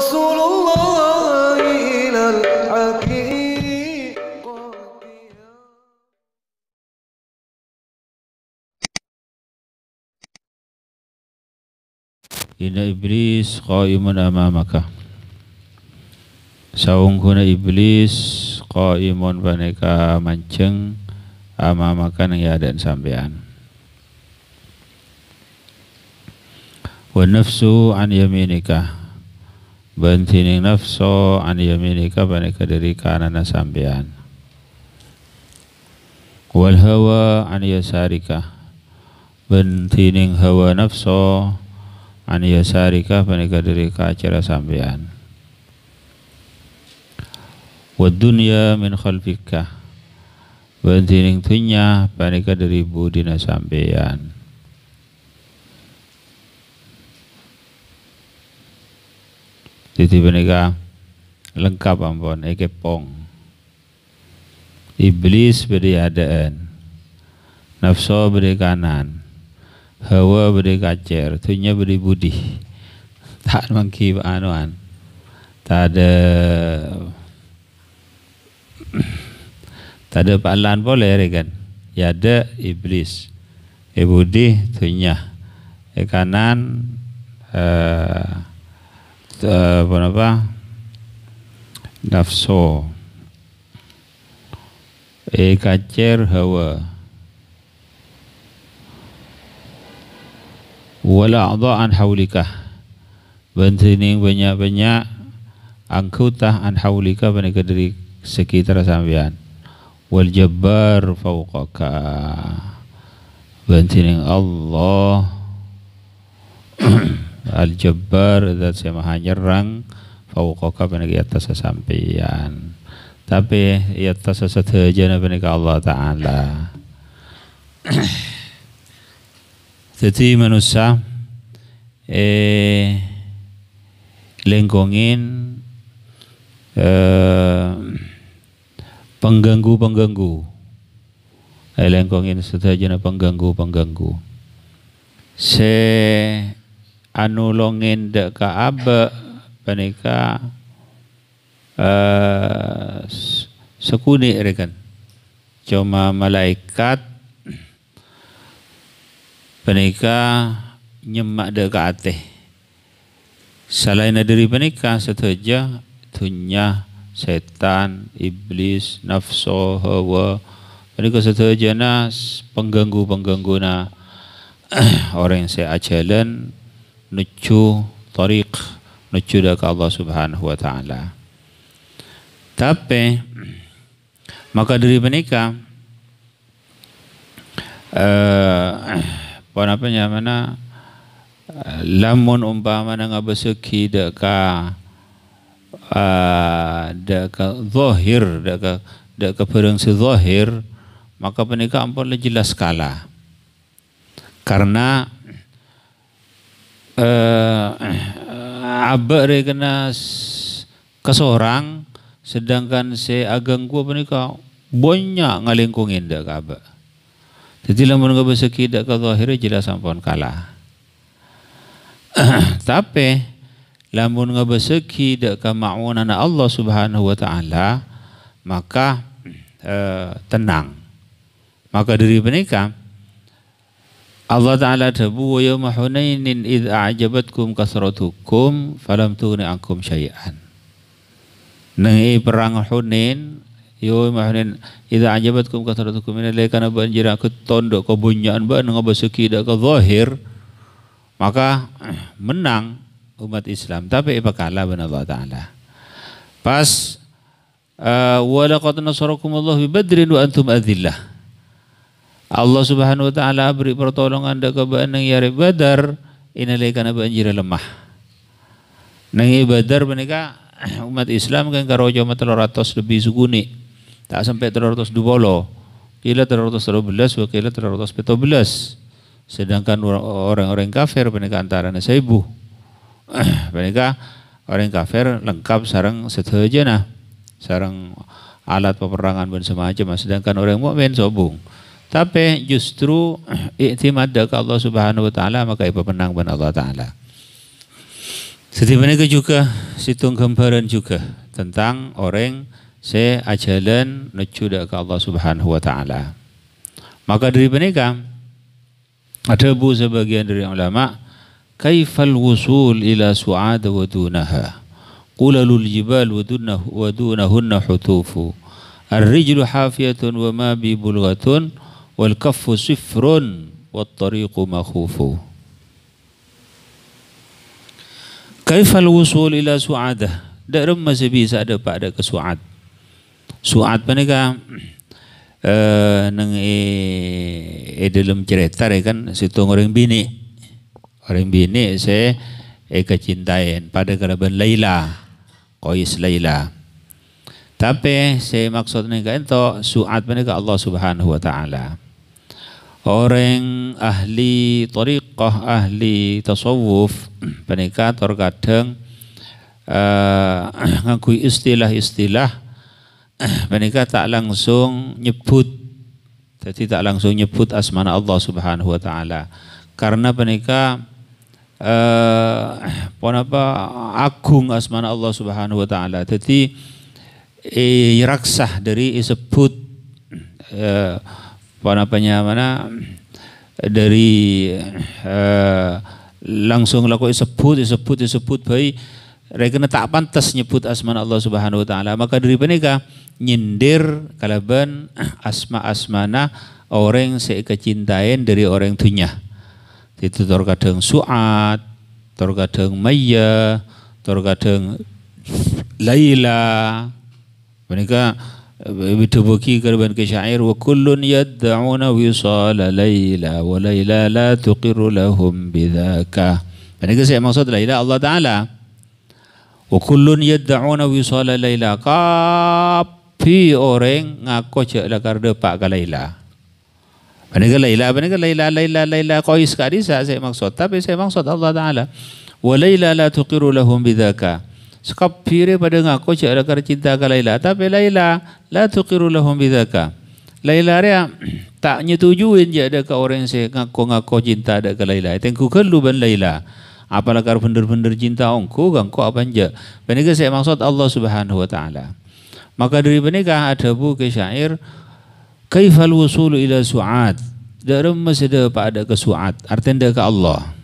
رسول iblis إلى الحقيقة إن إبليس قائم أمامك Saungkuna iblis qaimun paneka manceng ama makan yang ada sampean. Wa nafsu an yaminika Bentining ning nafso an yaminika panika diri kanana sampean wal hawa an yasarika banti hawa nafso an yasarika panika derika acara sampean wad dunya min khalfika banti tunya bani panika diri budina sampean Jadi mereka lengkap ampun ekepong, pong. Iblis beri adaan. Nafsu beri kanan. Hawa beri kacer, tunya beri budi. Tak mengki anuan. Tak ada tak ada palan boleh kan. Ya ada iblis. E eh, budi tunya. E kanan uh, uh, eh, apa nafsu e kacer hawa wala adha an haulika bantining banyak-banyak angkutah an haulika panika dari sekitar sampean wal jabbar fawqaka bantining Allah Al-Jabbar zat yang maha nyerang fauqaka paniki atas Tapi ya atas sedhejana paniki Allah taala. Jadi manusia eh lengkongin eh, pengganggu-pengganggu eh, lenggongin sedhejana pengganggu-pengganggu. Se anu longin dek ka abe panika eh, sekuni rekan cuma malaikat panika nyemak dek ka ateh selain dari panika setuju tunya setan iblis nafsu hawa panika setuju nas pengganggu pengganggu na orang yang saya ajalan nucu tariq necu dak Allah Subhanahu wa taala. Tapi maka dari menikah eh apa namanya mana lamun umpama nang abeseki deka uh, eh, deka zahir dak deka perang zahir maka penikah ampun jelas kala karena uh, abak re kesorang sedangkan si ageng gua panika banyak ngalingkungin dak ka Jadi lamun ka beseki dak ka akhirnya jelas sampun kalah. Tapi lamun ka beseki dak ka maunana Allah Subhanahu wa taala maka uh, tenang. Maka dari pernikah. Allah Ta'ala tabu wa yawma hunainin idh a'jabatkum kasratukum falam tughni ankum syai'an. Nengi perang Hunain yawma hunain idh a'jabatkum kasratukum kum alaikana banjira ke tondo ke bunyan ba nang basuki da' ke zahir maka menang umat Islam tapi apa kalah benar Allah Ta'ala. Pas eh, wa laqad Allah bi badrin wa antum adillah. Allah Subhanahu wa taala beri pertolongan da ka banang yare Badar inalai kana banjir lemah. Nang Badar menika umat Islam kan karojo mata 300 lebih suguni. Tak sampai 320. Kila 312 wa kila 317. Sedangkan orang-orang kafir menika antara saibu. menika orang kafir lengkap sarang sedhejana. Sarang alat peperangan dan semacam sedangkan orang mukmin sobung. Tapi justru iktimad ke Allah Subhanahu wa taala maka ibu menang ben Allah taala. Setibanya juga situng gambaran juga tentang orang se ajalan nuju ke Allah Subhanahu wa taala. Maka dari mereka ada bu sebagian dari ulama kaifal wusul ila su'ad wa dunaha qulalul jibal wa dunahu wa dunahunna hutufu ar-rijlu hafiyatun wa ma bi bulghatun wal kaffu sifrun wat tariqu makhufu kaifal wusul ila su'ada dak remma sebi ada pada ke su'ad su'ad paneka uh, nang e, e dalam cerita kan situ orang bini orang bini saya e kecintain pada kerabat Laila kois Laila tapi saya maksudnya kan itu suat mereka Allah Subhanahu wa taala orang ahli tariqah ahli tasawuf mereka terkadang uh, ngakui istilah-istilah mereka tak langsung nyebut jadi tak langsung nyebut asmana Allah Subhanahu wa taala karena mereka eh uh, apa agung asmana Allah Subhanahu wa taala jadi eh, raksah dari disebut eh, uh, namanya mana dari eh, langsung laku disebut disebut disebut baik Rekena tak pantas nyebut asma Allah Subhanahu wa taala. Maka dari mereka nyindir kalaban asma-asmana orang saya kecintain dari orang dunia. Itu terkadang suat, terkadang maya, terkadang Laila. Mereka بتبكيك ربا كشعير وكل يدعون وصال ليلى وليلى لا تقر لهم بذاك فنجد سيئ مقصود ليلى الله تعالى وكل يدعون وصال ليلى kapi orang ngaku cek lakar depak ke Laila. Mereka Laila, mereka Laila, Laila, Laila, kau iskari saya maksud. Tapi saya maksud Allah Ta'ala. Wa Laila la tuqiru lahum bidhaka. Sekap pada ngako ci ada kar cinta ka Laila. Tapi Laila la tuqiru lahum bidzaka. Laila rea tak nyetujuin je ada ke orang yang ngaku-ngaku cinta ada ke Laila. Tengku keluban Laila. Apalah kar bener-bener cinta ongku gangko apa anja. Penika saya maksud Allah Subhanahu wa taala. Maka dari penika ada bu ke syair kaifal wusulu ila su'ad. Darum masih ada pak ada ke su'ad. Artinya ke Allah.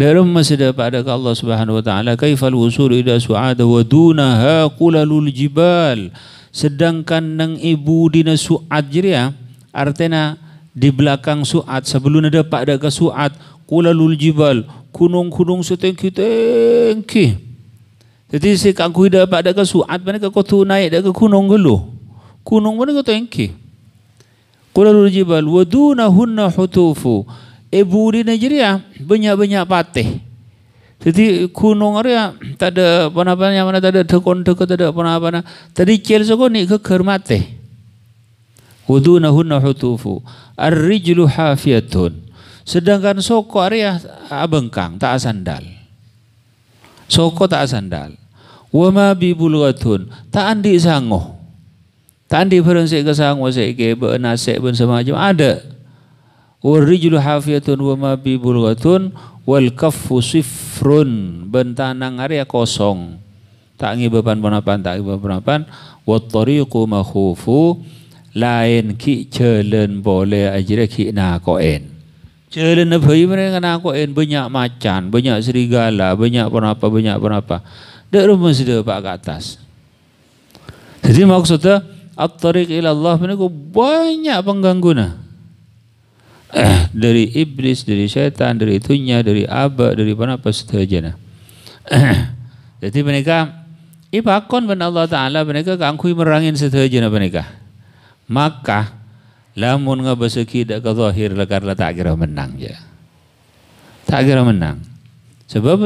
Dalam masih ada Allah Subhanahu wa taala kaifal wusul ila su'ada wa dunaha qulalul jibal. Sedangkan nang ibu dina su'ad ya artena di belakang su'ad sebelum ada pada suat su'ad qulalul jibal kunung-kunung setengki-tengki. Jadi si kangku ida ada ke su'ad mana ke naik dak ke kunung gelu. Kunung mana ke tengki. Qulalul jibal wa dunahunna hutufu ibu di Nigeria banyak-banyak patih. Jadi kuno Korea tak ada apa-apa yang mana tak ada tekon dekon, tak ada apa-apa. Tadi cel soko ni ke kermate. Udunahunna hutufu. Ar-rijlu hafiyatun. Sedangkan soko Korea abengkang tak sandal. Soko tak sandal. Wama bibulgatun. Tak andi sangoh. Tak andi berensik ke sangoh seke bernasik ben semacam ada. Warijlu hafiyatun wa ma bi bulghatun wal kaffu sifrun. Bentanang area ya kosong. Tak ngibapan bonapan tak ngibapan penapan. Wa tariqu makhufu lain ki jalan boleh ajira ki na koen. Jalan apa ya, mereka na koin banyak macan, banyak serigala, banyak penapa, banyak penapa. Dak rumah sudah pak ke atas. Jadi maksudnya at-tariq ila Allah banyak pengganggu nah. dari iblis, dari setan, dari itunya, dari aba, dari apa saja. Jadi mereka ipakon ben Allah Taala mereka kangkui merangin saja mereka. Maka lamun ngabaseki dak zahir lekar la tak kira menang ya. Tak kira menang. Sebab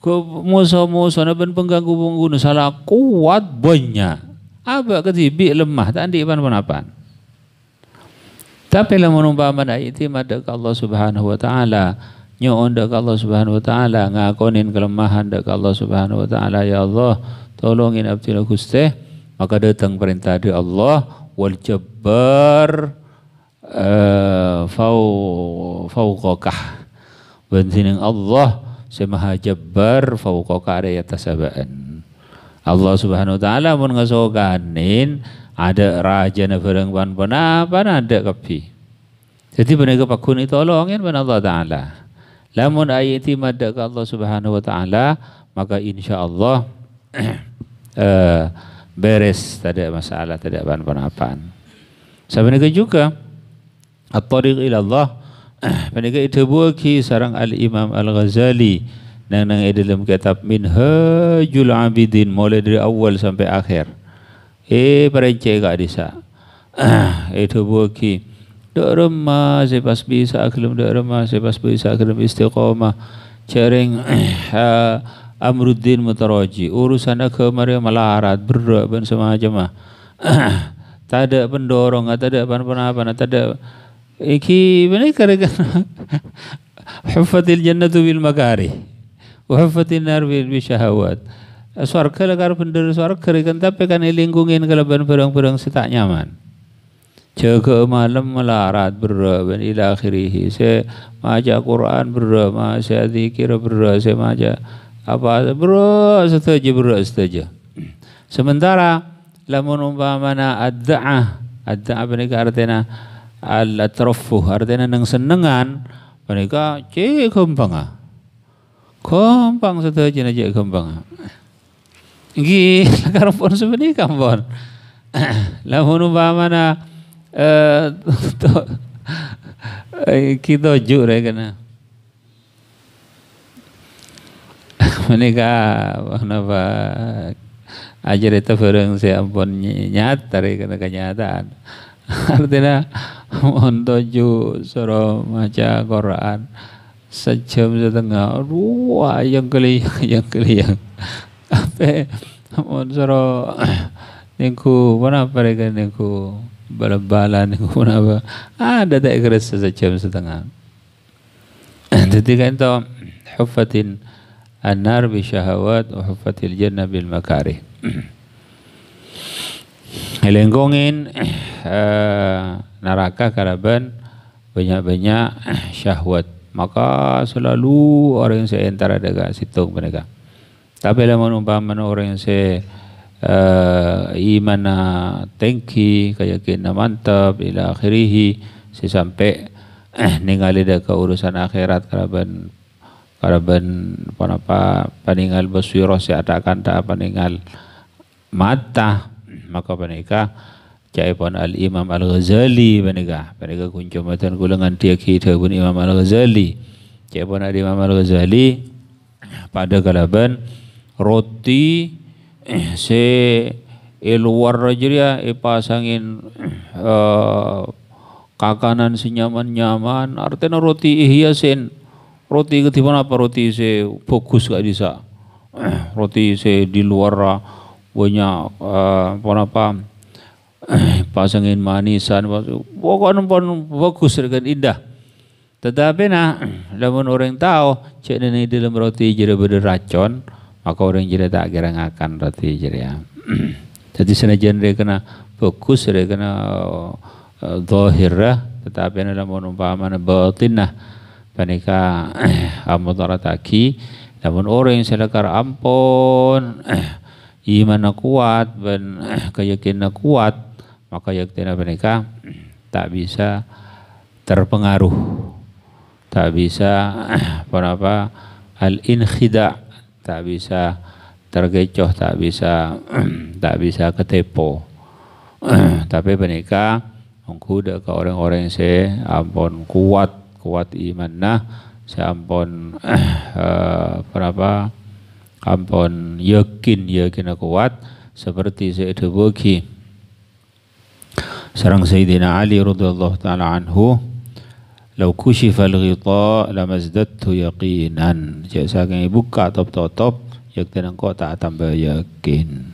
ke musuh-musuh ben pengganggu pengguna salah kuat banyak. Aba bi lemah tak ndi pan-pan-pan. Tapilang manumpaman ay itimad ka Allah subhanahu wa ta'ala. Nyoon ka Allah subhanahu wa ta'ala. Ngakonin kelemahan dak Allah subhanahu wa ta'ala. Ya Allah, tolongin abdi guste. Maka datang perintah dari Allah. Wal jabbar uh, eh, fauqakah. Bensining Allah semaha jabbar fauqakah ya yatasabaan. Allah subhanahu wa ta'ala mun ngasokanin. Ada raja na ban pan apa pan ada kapi. Jadi benar pakun itu tolongin ban ya, Allah Taala. Lamun ayati madda ada Allah Subhanahu wa taala maka insya Allah eh, beres tidak masalah tidak ban apa. Sebenarnya juga at-tariq ila Allah Penegak itu buaki sarang Al Imam Al Ghazali nang nang dalam kitab Minhajul Abidin mulai dari awal sampai akhir e eh, perenci kak desa itu ah, eh, buki dok rumah pas bisa aklum dok rumah pas bisa aklum istiqomah cering ah, amruddin mutaraji urusan ke mari melarat berdoa ben semacam mah ada pendorong ada apa-apa ada iki benar kerana huffatil jannatu bil makari wa huffatil nar bil syahawat Eh, swarga lekar bener swarga rekan tapi kan lingkungin keleban berang-berang si setak nyaman jaga malam melarat berdoa ila akhirihi. se maja Quran berdoa maja zikir berdoa se maja apa berdoa setuju berdoa setuju sementara lamun umpamana ad-da'ah ad-da'ah benika artinya al-atrafuh artinya neng senengan benika cek gampang ah. gampang setuju aja gampang ah. Nggih, karo pun semenika pun. Lamun umpamana eh, eh kita juk rek kana. wana ba ajar itu bareng si ampun nyata rek kana kenyataan. Artinya mohon tuju suruh maca Quran sejam setengah ruah yang keliang yang keliang Ape soro niku punapa rek niku bala ningku mana punapa. Ada tak kira sejam setengah. Jadi kan to huffatin an-nar bi syahawat wa huffatil jannah bil makarih. Elenggongin uh, eh, neraka karaban banyak-banyak syahwat. Maka selalu orang yang seantara dengan situng mereka. ತಾಪೆಲ್ಲವನ್ನು ಬಾಮನು ಅವರಂಗೆ uh, iman na tengki kaya na mantap ila akhirihi si sampai eh, ningali da ka urusan akhirat karaban karaban apa paningal basiro si atakan ta paningal mata maka panika cai pon al imam al ghazali panika panika kuncu gulangan kulangan tiak kita pun imam al ghazali cai pon al imam al ghazali pada kalaban roti eh, se eluar rajria e pasangin uh, eh, kakanan senyaman-nyaman artinya roti ihyasin roti ketiban apa roti se fokus gak bisa eh, roti se di luar punya uh, apa apa pasangin manisan pokoknya pun fokus dengan indah tetapi nah namun orang tahu cek ini dalam roti jadi beda racun maka orang jadi tak kira akan roti jadi ya jadi senajan dia kena fokus dia kena eh, zahirah tetapi adalah perumpamaan batinah panika taki. namun orang yang sedekar ampun iman kuat dan keyakinan kuat maka yakin mereka tak bisa terpengaruh tak bisa apa, -apa al inkhida tak bisa tergecoh, tak bisa tak bisa ketepo. Tapi menikah mengkuda ke orang-orang yang saya ampun kuat kuat iman nah saya ampun eh, apa ampun yakin yakin kuat seperti saya bagi sarang Sayyidina Ali radhiyallahu taala anhu Lau kusyifal ghita lamazdattu yaqinan. Cek saking buka top-top yak tenang kota tambah yakin.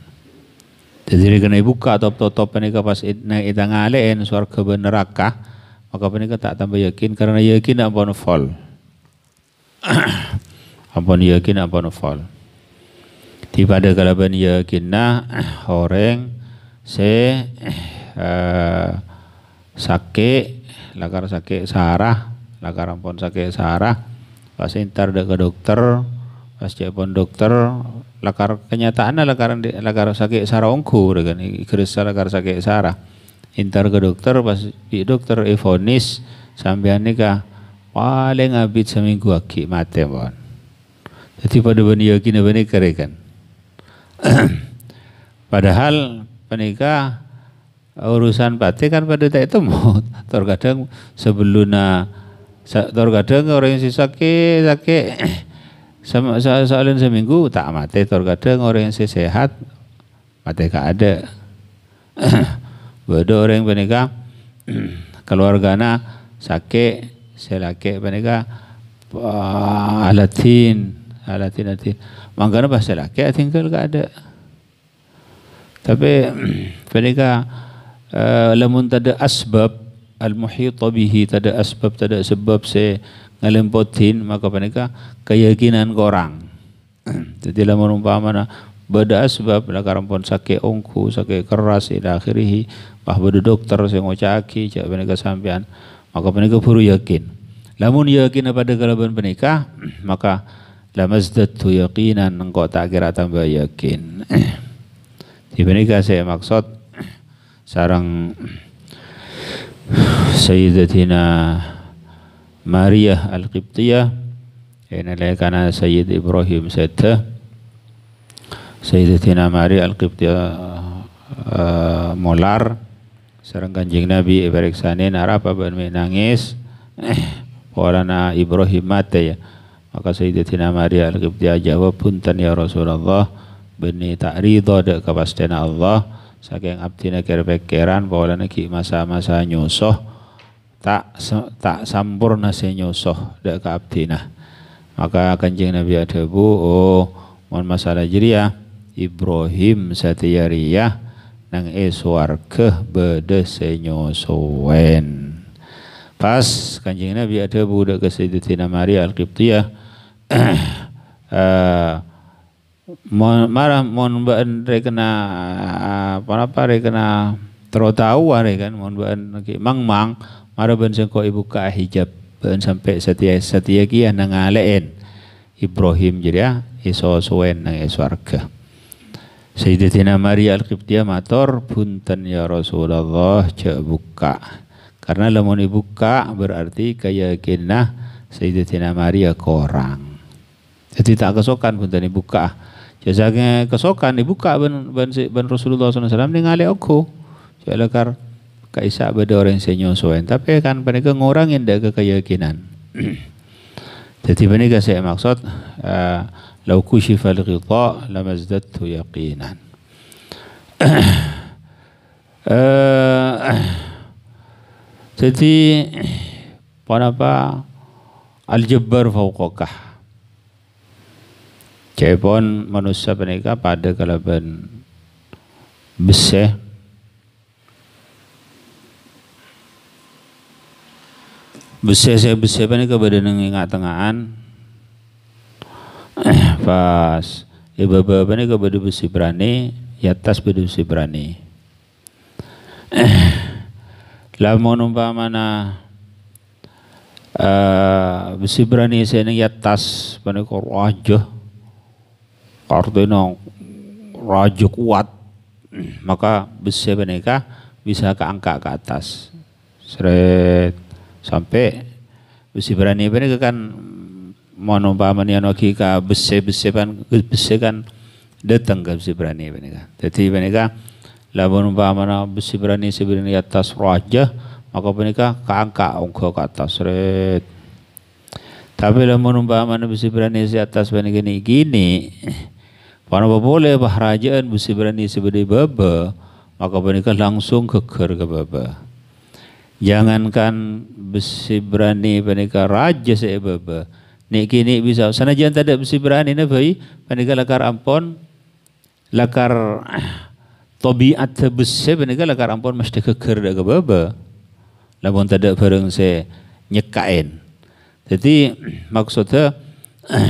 Jadi kena buka top-top penika pas naik itang alen eh, swarga neraka maka penika tak tambah yakin karena yakin apa fall. ampun yakin ampun fall. Tiba ada kalaban yakinna orang se eh, sakit lakar sakit sarah lakar pon sakit sarah pas inter ke dokter pas pon dokter lakar kenyataan lakar lakar sakit sarah ongku kan kerasa lakar sakit sarah Inter ke dokter pas di dokter evonis sambil nikah paling abis seminggu aki mati bon jadi pada bani yakin bani kerekan padahal penikah urusan batik kan pada tak temu terkadang sebelumnya terkadang orang yang sakit sakit sama so, soalin seminggu tak mati terkadang orang yang sehat mati gak ada bodoh orang mereka keluargana sakit selake mereka ah, alatin alatin alatin mangkana pas selake tinggal gak ada tapi mereka uh, lamun tada asbab al muhita bihi tada asbab tada sebab se ngalempotin maka panika keyakinan orang jadi lamun umpama beda asbab lah karampon sake ongku sake keras ila akhirih pah beda dokter saya ngocaki cak panika sampean maka panika puru yakin lamun yakin pada kalaban panika maka lamazdatu yakinan engkau tak kira tambah yakin di panika saya maksud sarang Sayyidatina Maria Al-Qibtiyah yang kana Sayyid Ibrahim Sayyidta Sayyidatina Maria Al-Qibtiyah uh, Molar sarang kanjeng Nabi Ibariksanin harap abad nangis eh, Ibrahim mati ya maka Sayyidatina Maria Al-Qibtiyah jawab punten ya Rasulullah beni ridho dek kapastena Allah saking abdi neger pekeran paulane niki masa-masa nyusoh tak tak sampurna se nyusoh dek ka abdina maka kanjeng Nabi adabu oh mon masalah jeria Ibrahim satiyariyah nang e eh ke bede se nyusuwen pas kanjeng Nabi adabu dak ke Sayyidatina Maria Al-Qibtiyah uh, Mon marah mon baan rekena para apa rekena terotau are ah kan mon baan okay. mang mang marah ban sengko ibu ka hijab ban sampai setia setia kia ah nangalein Ibrahim jadi ya iso suwen nang e swarga. Sayyidatina Maria Al-Qibtiyah matur punten ya Rasulullah cek buka. Karena lamun dibuka berarti keyakinan Sayyidatina Maria korang. Jadi tak kesokan punten dibuka. buka Jazake kesokan dibuka ben ben ben Rasulullah SAW ni aku oko. Jalakar kaisa beda orang senyosoen. Tapi kan mereka ngurangin dah keyakinan. Jadi mereka saya maksud uh, lau la al-ghita lamazdattu yaqinan. uh, jadi apa al-jabbar fawqakah Cepon manusia menika pada kalaban beseh beseh saya beseh menika badan ingat tengahan pas iba bapak menika pada besi berani ya tas pada besi berani lama umpamana mana eh, besi berani saya nih ya tas menika wajah Kardena raja kuat maka besi boneka bisa keangkat ke atas seret sampai besi berani boneka kan monopaman yang ke besi besi kan besi kan datang ke besi berani boneka jadi boneka lamun mana besi berani sebenarnya di atas raja maka boneka keangkat ungko ke atas seret tapi lamun mana besi berani di atas boneka gini gini karena boleh bahrajaan busi berani seperti baba, maka mereka langsung keker ke baba. Jangankan besi berani mereka raja saya baba. Nek kini bisa. Sana jangan tak ada besi berani na bayi. Mereka lakar ampon, lakar tabiat besi mereka lakar ampon mesti keker ke baba. Lamun tak ada bareng saya nyekain. Jadi maksudnya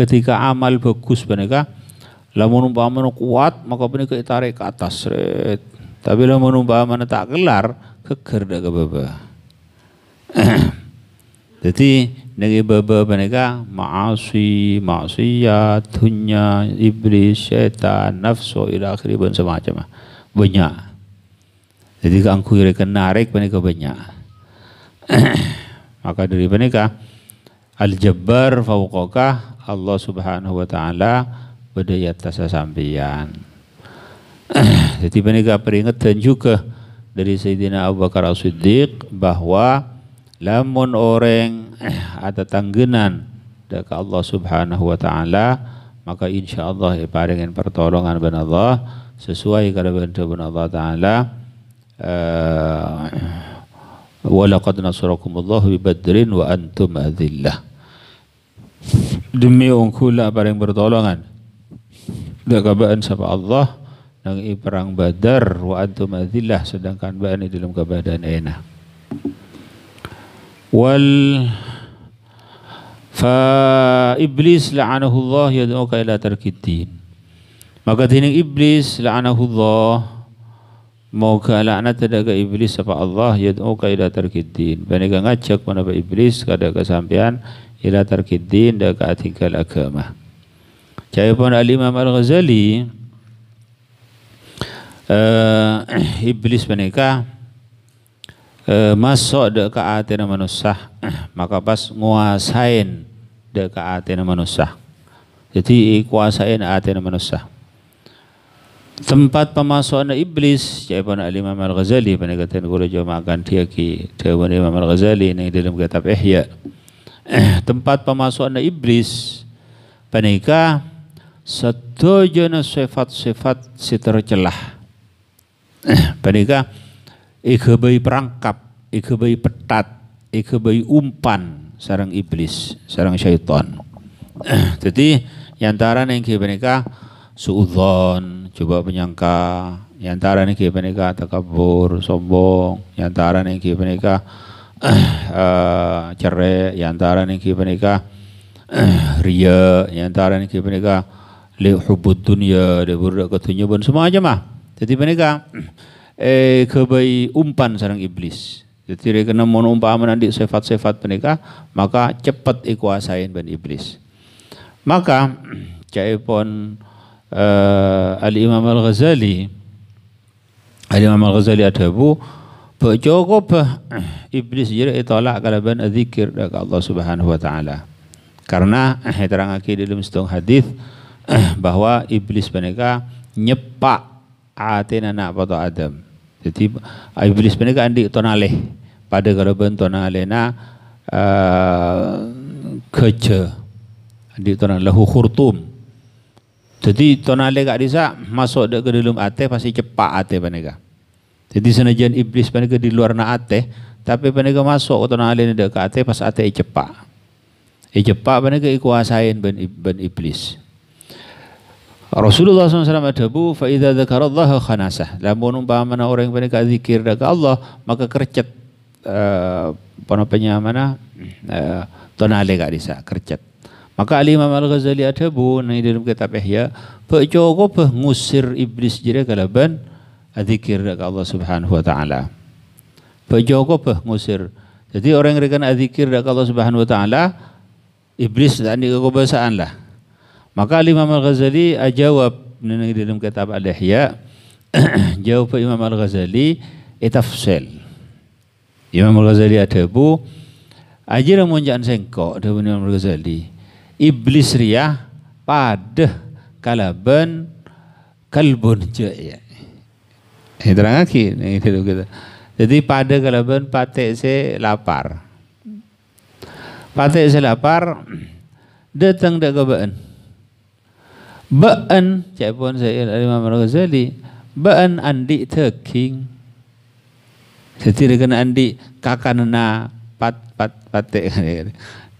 ketika amal bagus mereka Lamun umpamanya kuat maka punika tarik ke atas red. Tapi lamun umpamanya tak kelar keker dak ke Jadi negi baba mereka maasi, maksiat, tunya iblis, setan, nafsu, ila akhiri dan semacam banyak. Jadi keangku narik mereka banyak. Maka dari mereka Al-Jabbar fauqakah Allah Subhanahu wa taala budaya ya, atas Jadi penegak peringatan juga dari Sayyidina Abu Bakar siddiq bahwa lamun orang ada tanggenan dari Allah Subhanahu wa taala maka insya Allah ya, paringin pertolongan ben Allah sesuai kada bentuk ben Allah taala eh, wa laqad nasarakumullah bi badrin wa antum adillah demi ungkula paring pertolongan kabaan sama Allah nang perang Badar wa antum adillah sedangkan baan di dalam keadaan enak. Wal fa iblis la'anahullah yad'uka ila tarkidin. Maka tining iblis la'anahullah Moga laknat tidak ke iblis sapa Allah yad'uka ila tarkiddin. Bani ngajak menapa iblis kada kesampean ila tarkiddin da ka tinggal agama. Jawaban Al-Imam Al-Ghazali uh, eh, Iblis menikah uh, masuk dek ke atina manusia maka pas nguasain dek ke atina manusia jadi kuasain atina manusia tempat pemasukan iblis jawaban al-imam al-ghazali pendekatan guru jamaahkan dia ki jawaban imam al-ghazali ini dalam kitab ihya tempat pemasukan iblis panikah sedayana sifat-sifat si tercelah. Padika eh, igebai perangkap, igebai petat, igebai umpan sarang iblis, sarang syaitan. Eh, jadi antara yang mereka suudon, coba penyangka, antara yang mereka takabur, sombong, antara yang mereka uh, eh, cerai, antara yang mereka uh, ria, antara yang mereka le hubud dunya de burda katunya ban semua aja mah jadi mereka eh kebai umpan sarang iblis jadi mereka mau umpama nanti sifat-sifat mereka maka cepat ikuasain ban iblis maka cai pon uh, al Imam Al Ghazali Al Imam Al Ghazali ada bu Cukup iblis jadi itolak kalaban zikir dari Allah Subhanahu wa taala. Karena terang di dalam setengah hadis bahwa iblis mereka nyepak atina na'budu adam. Jadi uh, iblis mereka andi tonaleh pada keraben tonaleh na uh, kerja andi tonaleh lahu khurtum. Jadi tonaleh gak bisa masuk dek ke dalam ate pasti cepak ate mereka. Jadi senajan iblis mereka di luar na ate tapi mereka masuk ke tonaleh dek ke ate pas ate cepak. Cepak mereka ikuasain ben, ben iblis. Rasulullah SAW adabu Allah dhakarallaha khanasah. Lamun mana orang yang mereka zikir Allah, maka kercet uh, eh, penopenya mana uh, tonale gak bisa kercet. Maka Ali Imam Al-Ghazali adabu nah dalam kitab Ihya, pejogo peh ngusir iblis jira kalaban zikir ke Allah Subhanahu wa taala. pejogo peh ngusir. Jadi orang yang rekan zikir ke Allah Subhanahu wa taala iblis dan dikobasaan lah. Maka Imam Al-Ghazali ah, jawab di dalam kitab Al-Ihya jawab Imam Al-Ghazali itafsel. Eh, Imam Al-Ghazali ada bu ajira munjaan sengkok ada Imam Al-Ghazali. Iblis riya padah kalaban kalbun jaya. Ini terang lagi. Ini gitu, kita. Jadi pada kalaban patek se lapar. Patek se lapar datang dak Ba'an, siapa saya Imam Al-Ghazali, ba'an andi teking. Jadi kena andi na pat pat patek.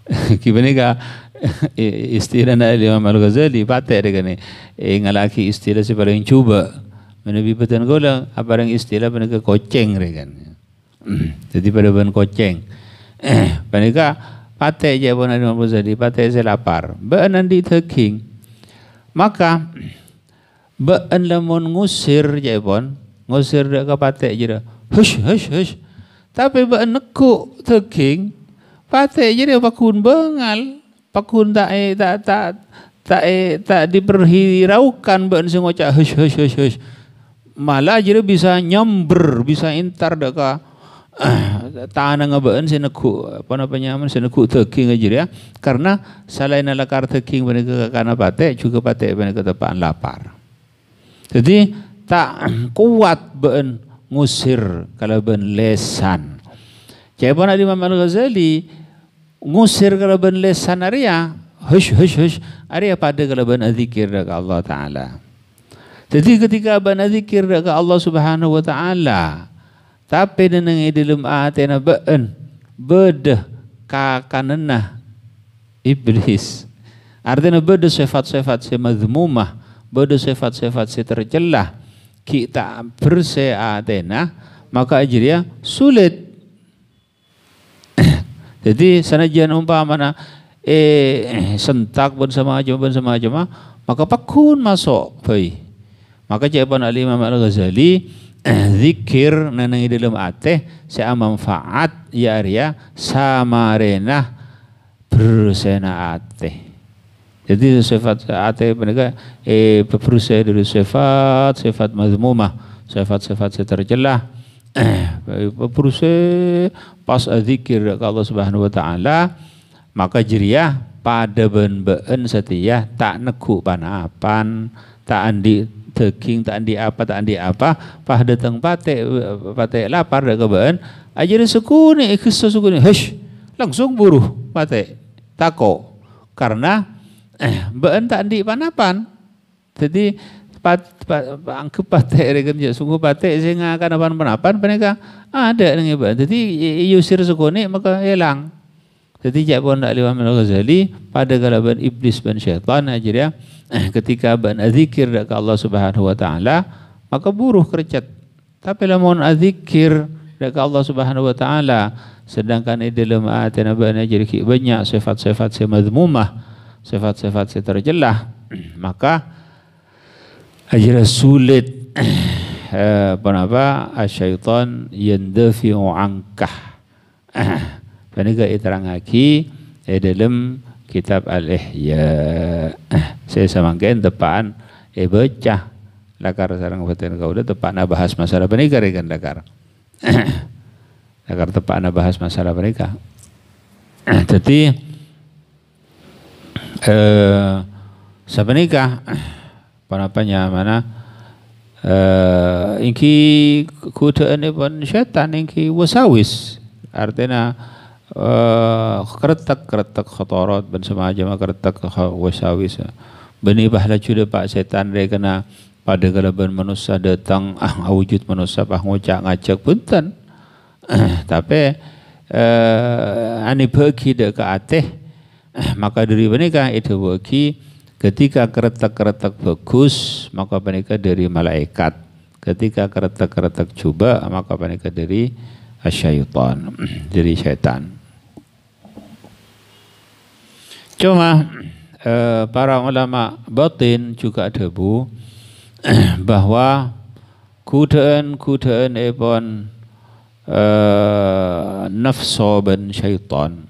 Kibane ka istilah na Imam Al-Ghazali patek dekane. E eh, ngalaki istilah si paling cuba. Menabi petan gola yang istilah paneka koceng rekan. Jadi pada ban koceng. Paneka patek je pun Imam Al-Ghazali patek saya lapar. Ba'an andi teking. Maka beun lamun ngusir je pon, ngusir dak kapate je Hush hush hush. Tapi beun nekuk teking pate je dia pakun bengal. Pakun tak eh tak tak tak eh tak diperhiraukan beun sing ngocak hush hush hush hush. Malah jadi bisa nyamber, bisa intar dak ka taana si seneku apa namanya Si seneku teking aja ya karena selain alakar teking mereka karena pate juga pate mereka tepaan lapar jadi tak kuat ban ngusir kalau ban lesan jadi pun Imam Al Ghazali ngusir kalau ban lesan area hush hush hush area pada kalau adzikir azikir Allah Taala jadi ketika adzikir azikir Allah Subhanahu Wa Taala tapi neneng idilum atena beun bedeh kakanenah iblis artinya bedeh sifat-sifat si mazmumah bedeh sifat-sifat si tercelah kita berse atena maka ajriya sulit jadi sana jian umpamana eh sentak pun sama aja pun sama aja maka pakun masuk baik maka jawaban al Imam Al Eh, zikir nanang di dalam ateh saya manfaat ya ria sama renah berusaha ateh jadi sifat ateh mereka eh berusaha dari sifat sifat mazmumah sifat-sifat tercelah eh, berusaha pas zikir ke Allah Subhanahu wa taala maka jeriah pada ben-ben setia tak neguk panapan tak andi teking tak andi apa tak andi apa pah datang pate pate lapar dah kebaan ajar suku ni ekso eh, suku ni hush langsung buruh pate tako karena eh tak andi panapan jadi pat, pat, angke pate kerja kan, ya, sungguh pate sing akan apa panapan mereka ah, ada dengan been jadi yusir suku ni maka hilang jadi jak pun lewat liwah Ghazali pada galaban iblis dan syaitan ajar ya Eh, ketika azikir ke Allah Subhanahu wa taala maka buruh kerjat tapi lamun azikir ke Allah Subhanahu wa taala sedangkan idlam atina bana jadi banyak sifat-sifat si madmumah sifat-sifat si terjelah maka ajar sulit eh, apa apa asyaiton yandafi'u ankah panika iterangaki eh, dalam kitab Al-Ihya. Saya samangkeun tepaan e eh, becah lakar sarang batin tepak tepana bahas masalah pernikah dengan lakar. lakar tepana bahas masalah pernikah. Jadi eh sabenikah panapanya mana eh ingki ini pun setan ingki wasawis artinya Eh, keretak keretak khotorot ben semacam mah keretak wasawis ya. beni pahala cude pak setan dia kena pada kelebihan manusia datang ah wujud manusia pak ngucak ngacak punten tapi eh, ani bagi dek ke ateh maka dari mereka itu bagi ketika keretak keretak bagus maka mereka dari malaikat ketika keretak keretak coba maka mereka dari syaitan dari syaitan Cuma eh, para ulama batin juga ada bu bahwa kudaan-kudaan ebon eh, nafsu dan syaitan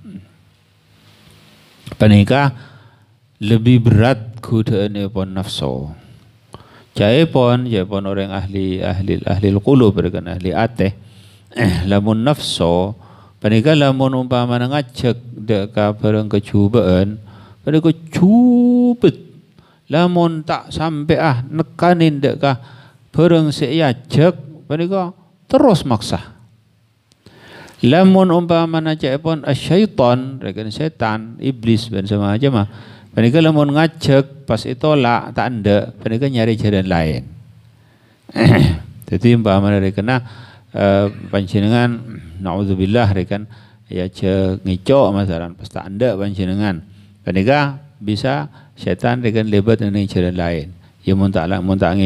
panikah lebih berat kudaan ebon nafsu Jaipon, pon orang ahli ahli ahli berikan ahli ateh. Eh, lamun nafsu Panika lamun umpama ngajak dek ka bareng kejubaan, pada kejubet. Lamun tak sampai ah nekanin dek ka bareng ajak panika terus maksa. Lamun umpama ngajak pun asyaiton, ah rekan setan, iblis ben sama aja mah. Panika lamun ngajak pas itolak tak anda, panika nyari jalan lain. Jadi umpama dari kena ah, uh, panjenengan naudzubillah rekan ya ce ngeco masaran pesta anda panjenengan kenika bisa setan rekan lebat dengan jalan lain ya mun tak mun tak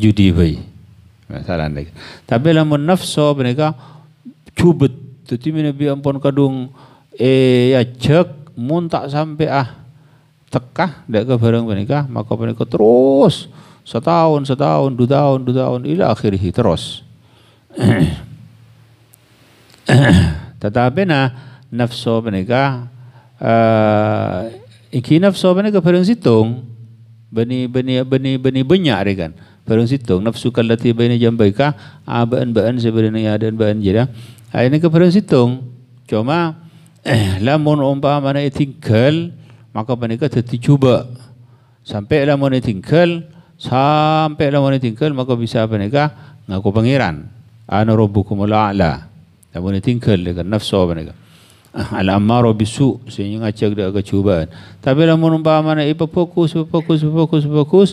judi bayi masaran rekan tapi lamun nafsu mereka cubet tuti menabi ampun kadung eh ya cek muntak sampai ah tekah dak ke bareng menikah maka menikah terus setahun setahun dua tahun dua tahun ila akhirih terus तथापि न nah, nafsu mereka uh, eh, iki nafsu mereka perun situng bani bani bani bani banyak dia kan perun situng nafsu kallati baina jambaika abaan ah, baan sebenarnya ya dan baan jeda ah, ini ke perun situng cuma eh, lamun umpama mana tinggal maka mereka teti cuba sampai lamun tinggal sampai lamun tinggal maka bisa mereka ngaku pangeran أنا ربكم الأعلى أبوني تنكر لك النفس وابنك الأمارة بالسوء sehingga cek dia kecubaan tapi lamun mana ipa fokus fokus fokus fokus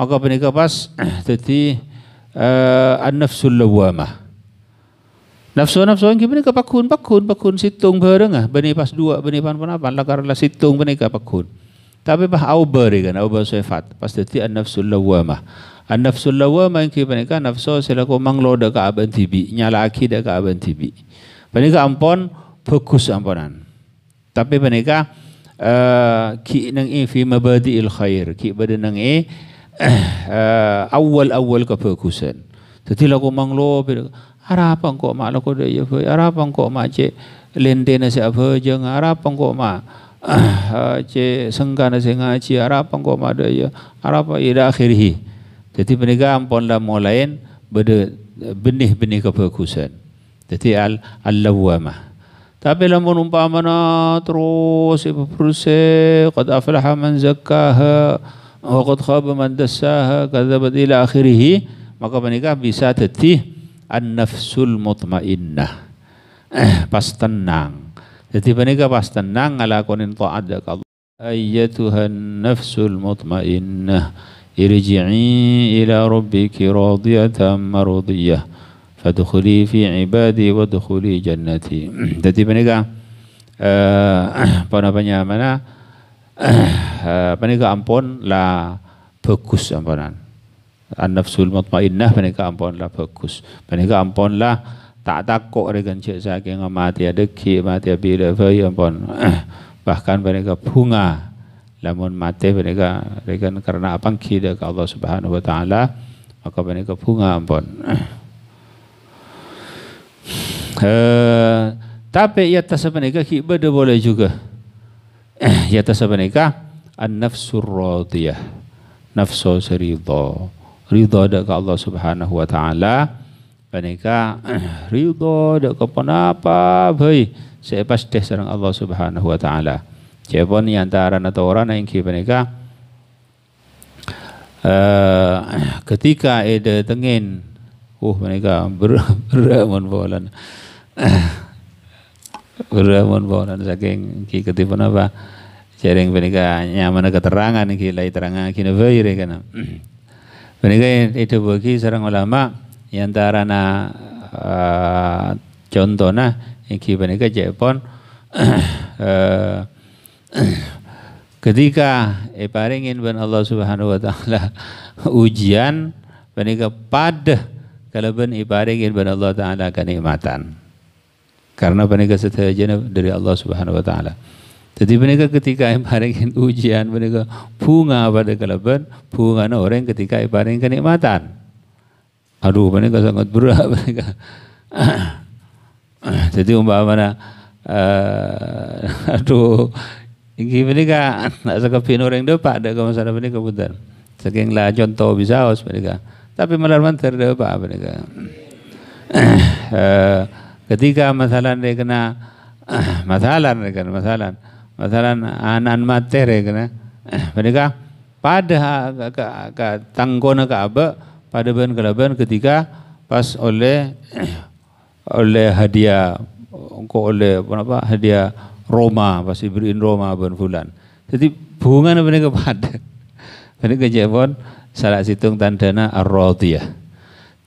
maka penika pas tadi uh, eh, an-nafsul lawamah Nafsu nafsu yang kini ke pakun pakun pakun situng berengah bani pas dua bani pan pan lakar lah situng bani ke pakun. Tapi bah auber kan auber sifat pas tadi an nafsul lawamah an nafsul lawama ki panika Nafsu sila ko manglo da ka aban tibi nyala aki da ka aban tibi panika ampon fokus amponan tapi panika uh, eh, ki nang e fi mabadi il khair ki bade nang i eh, awal awal ka fokusan jadi laku manglo harapan kok mak lagu da ya harapan kok mak ce lendena se apa jeng harapan kok mak ce sengkana se ngaji harapan kok mak da ya harapan ila ya, akhirih jadi mereka ampunlah mulain pada benih-benih kebagusan. Jadi al-lawamah. Tapi lamun umpamana terus ibu berusaha, qad aflaha man zakah, wa qad khaba man dassaha, kadzabat akhirih, maka mereka bisa teti an-nafsul mutmainnah. Eh, pas tenang. Jadi mereka pas tenang ala konin ta'ad ya Allah. Ayyatuhan nafsul mutmainnah. ارجعي إلى ربك راضية مرضية فادخلي في عبادي وادخلي جنتي jadi mereka apa namanya mana uh, eh, mereka ampun lah bagus ampunan an-nafsul mutmainnah mereka ampun lah bagus mereka ampun lah tak takut dengan cik saking mati ada ki mati bila ampun bahkan mereka bunga lamun mate mereka rekan karena apa kida ke Allah Subhanahu wa taala maka mereka bunga ampun Eh tapi ia tasa mereka kibada boleh juga ia iya tasa mereka an nafsur radiyah nafsu seridho ridho dak ke Allah Subhanahu wa taala mereka ridho dak ke apa, baik selepas teh serang Allah Subhanahu wa taala Jepun yantaran atau orang yang mereka eh, ketika ada tengin uh mereka beramun bolan beramun bolan saking ki ketipun apa jaring mereka nyaman keterangan ki lai terangan ki nevaire kana mereka itu bagi seorang ulama yantarana uh, contohnya yang mereka Jepun uh, ketika iparingin ben Allah Subhanahu wa taala ujian panika pada kalau ben iparingin ben Allah taala kenikmatan karena panika setejana dari Allah Subhanahu wa taala jadi panika ketika iparingin ujian panika bunga pada kalau ben bunga orang ketika iparingin kenikmatan aduh panika sangat berat panika jadi umpamana uh, aduh Iki menika saka pinuring depak daga masalah menika punten. Saking lah contoh bisaos mereka, Tapi melar manter depan mereka. ketika masalah kena masalah kena masalah masalah anan materi kena mereka pada ke, ke tanggona ke abe pada ben kelaben ketika pas oleh oleh hadiah kok oleh apa hadiah Roma pasti beriin Roma ben fulan jadi hubungan benih kepada benih kejebon salah situng tandana ar-radiyah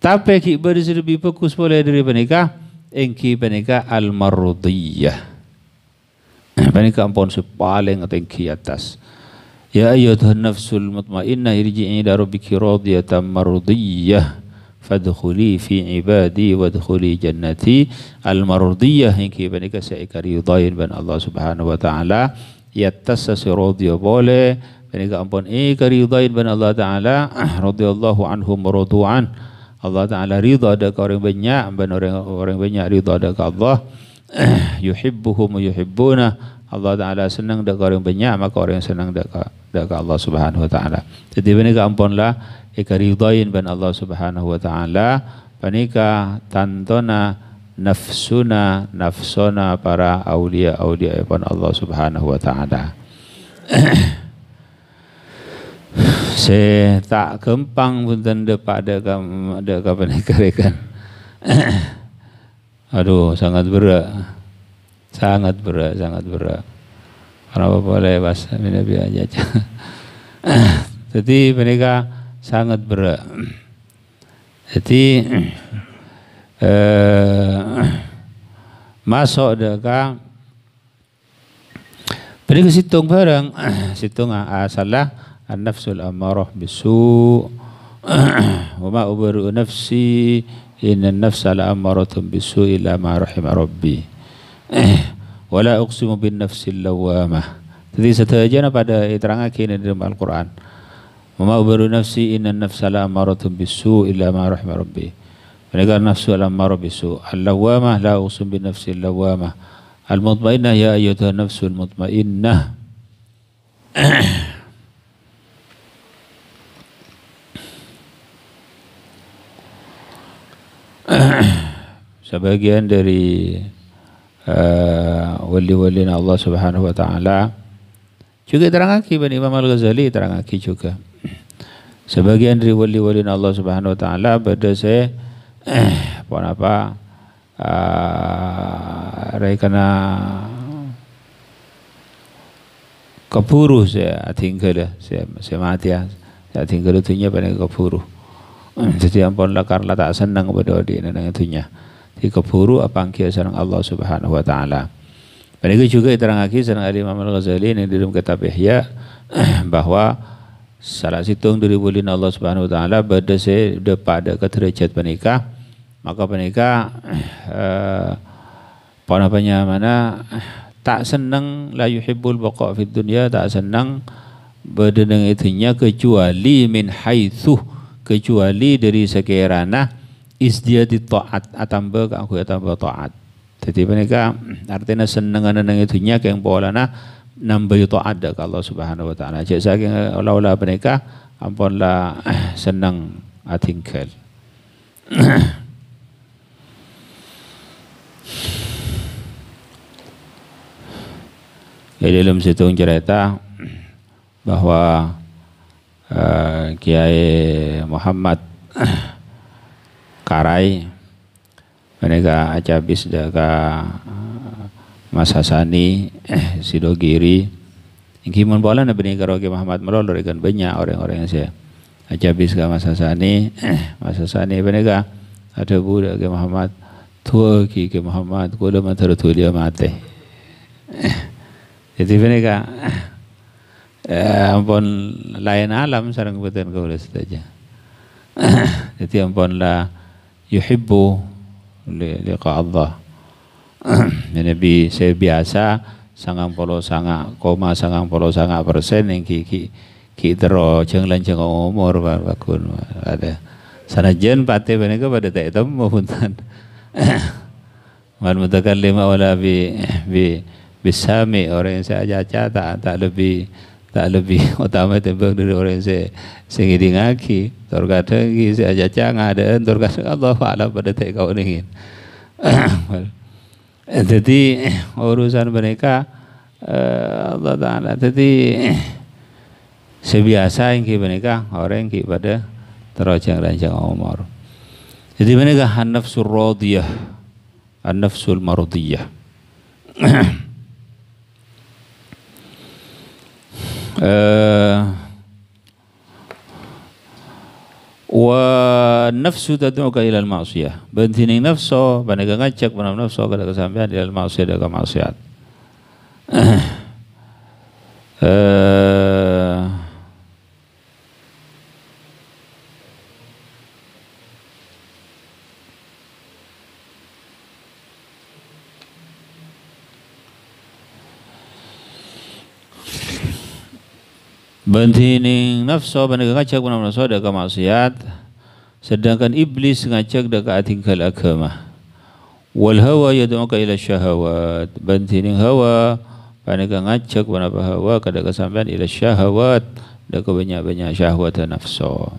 tapi ki beri lebih fokus boleh dari penikah engki penikah al-marudiyah penikah ampun sepaling atau engki atas ya ayatuhan nafsul mutmainnah irji'i ila rabbiki radiyatan marudiyah fadkhuli fi ibadi wadkhuli jannati al mardiyah yang kibani ka seikari yudain Allah subhanahu wa ta'ala yattassasi radiyallahu ya bani ka ampun ikari yudain ban Allah ta'ala radiyallahu anhum radu'an Allah ta'ala ridha ada orang banyak ban orang orang banyak ridha ada Allah yuhibbuhum yuhibbuna Allah Ta'ala senang dekat orang banyak maka orang senang dekat dekat Allah Subhanahu Wa Ta'ala jadi ini keampunlah ikaridhain ban Allah Subhanahu wa taala panika tantona nafsuna nafsona para aulia aulia ban Allah Subhanahu wa taala se tak kempang punten depak ada ada kapan karekan aduh sangat berat sangat berat sangat berat kenapa boleh bahasa minabi aja jadi mereka sangat berat. Jadi eh, masuk dekat beri ke situng bareng situng asalah an-nafsul amarah bisu wa ma ubaru nafsi inna nafsa la amaratun bisu illa ma rahim rabbi wa la uqsimu bin nafsil lawamah jadi seterjana pada terang akhirnya dalam Al-Quran وما أبرئ نفسي إن النفس لأمارة بالسوء إلا ما رحم ربي فنقال النفس الأمارة بالسوء اللوامة لا أقسم بالنفس اللوامة المطمئنة يا أيتها النفس المطمئنة sebagian dari uh, wali-wali Allah Subhanahu wa taala Juga terangaki Bani Imam Al-Ghazali terangaki juga. Sebagian dari wali-wali Allah Subhanahu wa taala pada saya eh, pun apa uh, ah, na kena kepuru saya tinggal saya saya mati ya saya tinggal itunya pada keburu. jadi ampun lah karena tak senang pada dia nang itunya di keburu apa yang kiasan Allah Subhanahu wa taala Begitu juga diterangkan sareng Imam Al-Ghazali ini dalam kitab Ihya bahwa salah situng diribulin Allah Subhanahu wa taala badese pada keterajat menikah maka menikah eh, panapanya mana tak senang la yuhibbul baqa fid dunya tak senang berdenang itunya kecuali min haitsu kecuali dari sekiranya isdiati taat atamba aku atamba taat jadi mereka artinya seneng nang itu nya yang polana nambah itu ada kalau Subhanahu wa taala. Jadi saking olah-olah mereka lah senang atingkel. Ya dalam situ cerita bahwa uh, Kiai Muhammad Karai mereka Acabis daga eh, Mas Hasani eh, Sidogiri ingin bola na benih karo Muhammad Merolor ikan banyak orang-orang yang saya Acabis ga Mas Hasani eh, Mas Hasani mereka ada budak ke Muhammad tua ki ke Muhammad kuda matara tu dia mate eh, jadi mereka eh, ampun lain alam sarang kebetulan kau saja eh, jadi ampun lah yuhibbu liqa Allah ini ya bi saya biasa sangang polo sanga koma sangang polo sanga persen yang ki ki ki tero jeng lan jeng umur bakun ada sanajan pati benego pada tak itu mahutan man lima wala bi bi bisami orang yang saya jaca tak tak lebih Tak lebih utama tembang dari orang se saya ki, ngaki tor ki aja cang ada tor Allah faala pada teh kau ningin jadi urusan mereka eh, Allah taala jadi sebiasa yang ki mereka orang ki pada terojang ranjang umur jadi mereka hanafsul radiyah hanafsul marudiyah Eh, wa nafsu tad'uka ila al-ma'siyah. Bentini nafsu banega ngajak banam nafsu kada kesampaian ila al-ma'siyah ila maksiat. Eh, Banti nafsu bani ngacak kuna nafsu ada kemaksiat sedangkan iblis ngacak da ka atingkal agama. Wal hawa yad'uka ila syahawat. Banti ning hawa bani ngacak kuna hawa kada kesampaian ila syahawat da ka banyak-banyak syahwat nafsu.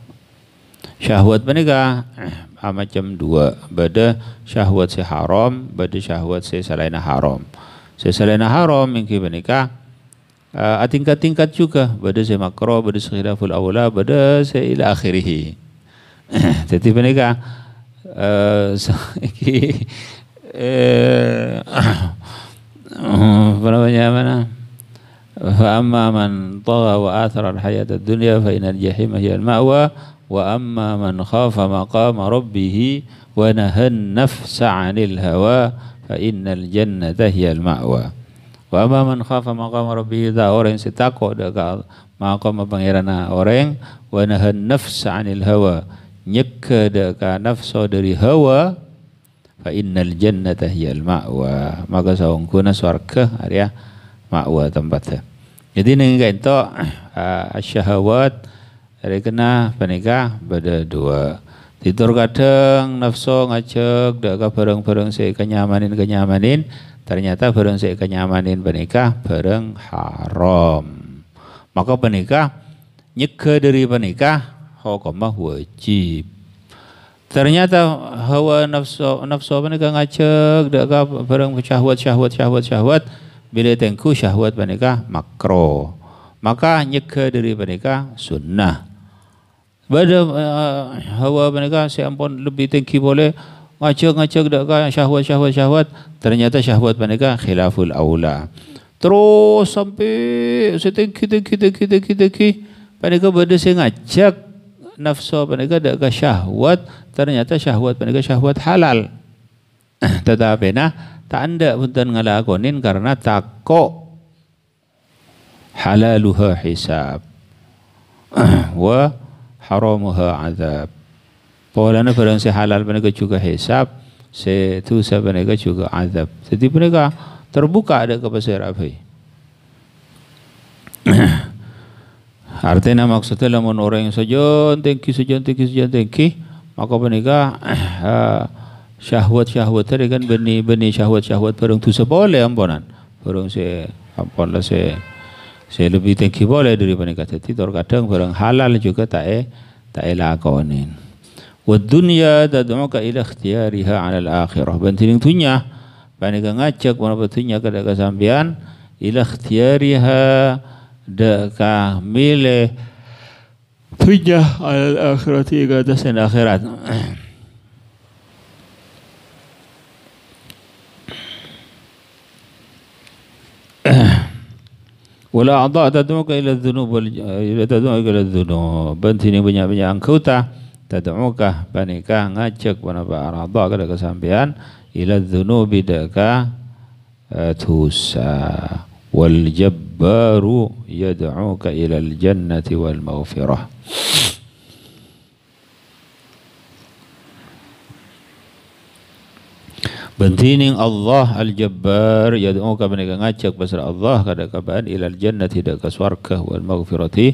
Syahwat menikah macam dua. Bada syahwat si haram, bada syahwat si selain haram. Si selain haram mungkin menikah uh, tingkat-tingkat juga pada saya makro pada saya khilaful awla pada saya ila akhirih jadi mereka uh, ah, so, iki, eh, apa namanya mana فأما من طغى وآثر الحياة الدنيا فإن الجحيم هي المأوى وأما من خاف مقام ربه ونهى النفس عن الهوى فإن الجنة هي المأوى Wa amma man khafa maqama rabbih da orang si tako daga maqama pangerana orang wa nahan nafsa anil hawa nyeka daga nafsa dari hawa fa innal jannata hiyal ma'wa maka saungkuna swarga area ya, ma'wa tempatnya jadi ini enggak itu uh, ah, syahwat dari kena panika pada dua tidur kadang nafsu ngajak dak bareng-bareng saya kenyamanin kenyamanin Ternyata bareng saya kenyamanin penikah bareng haram. Maka penikah nyegah dari penikah hukumah wajib. Ternyata hawa nafsu nafsu penikah ngajak dak bareng syahwat syahwat syahwat syahwat bila tengku syahwat penikah makro. Maka nyegah dari penikah sunnah. Pada uh, eh, hawa penikah saya ampun lebih tinggi boleh ngacok-ngacok dakwah syahwat-syahwat syahwat ternyata syahwat mereka khilaful aula terus sampai setengki tengki tengki tengki tengki mereka berdosa ngajak nafsu mereka dakwah syahwat ternyata syahwat mereka syahwat halal tetapi nah pun tak ngelakonin karena takok halaluha hisab wa haramuha azab Pahalanya barang sehalal mereka juga hisab, sedosa mereka juga azab. Jadi mereka terbuka ada kepada Rafi. Artinya maksudnya lamun orang yang sejon tengki sejon tengki sejon tengki maka mereka eh, syahwat syahwat tadi kan benih benih syahwat syahwat barang tu seboleh ampunan barang se ampon lah se se lebih tengki boleh dari mereka. Jadi kadang barang halal juga tak eh tak eh wa dunya tad'uka ila ikhtiyariha 'ala al-akhirah banting tunya panika ngacak menapa tunya kada kasampean ila ikhtiyariha da ka mile tunya 'ala al-akhirah ila dasen akhirat wala a'dha tad'uka ila adh-dhunub ila tad'uka ila adh-dhunub banting banyak-banyak angkota tad'uka panika ngajak panapa arada kada kesampean ila dzunubi daka e, tusa wal jabbaru yad'uka ila al jannati wal maghfirah Bentining Allah al-Jabbar yad'uka panika ngajak pasal Allah kada kabaan ila al jannati daka swarga wal maghfirati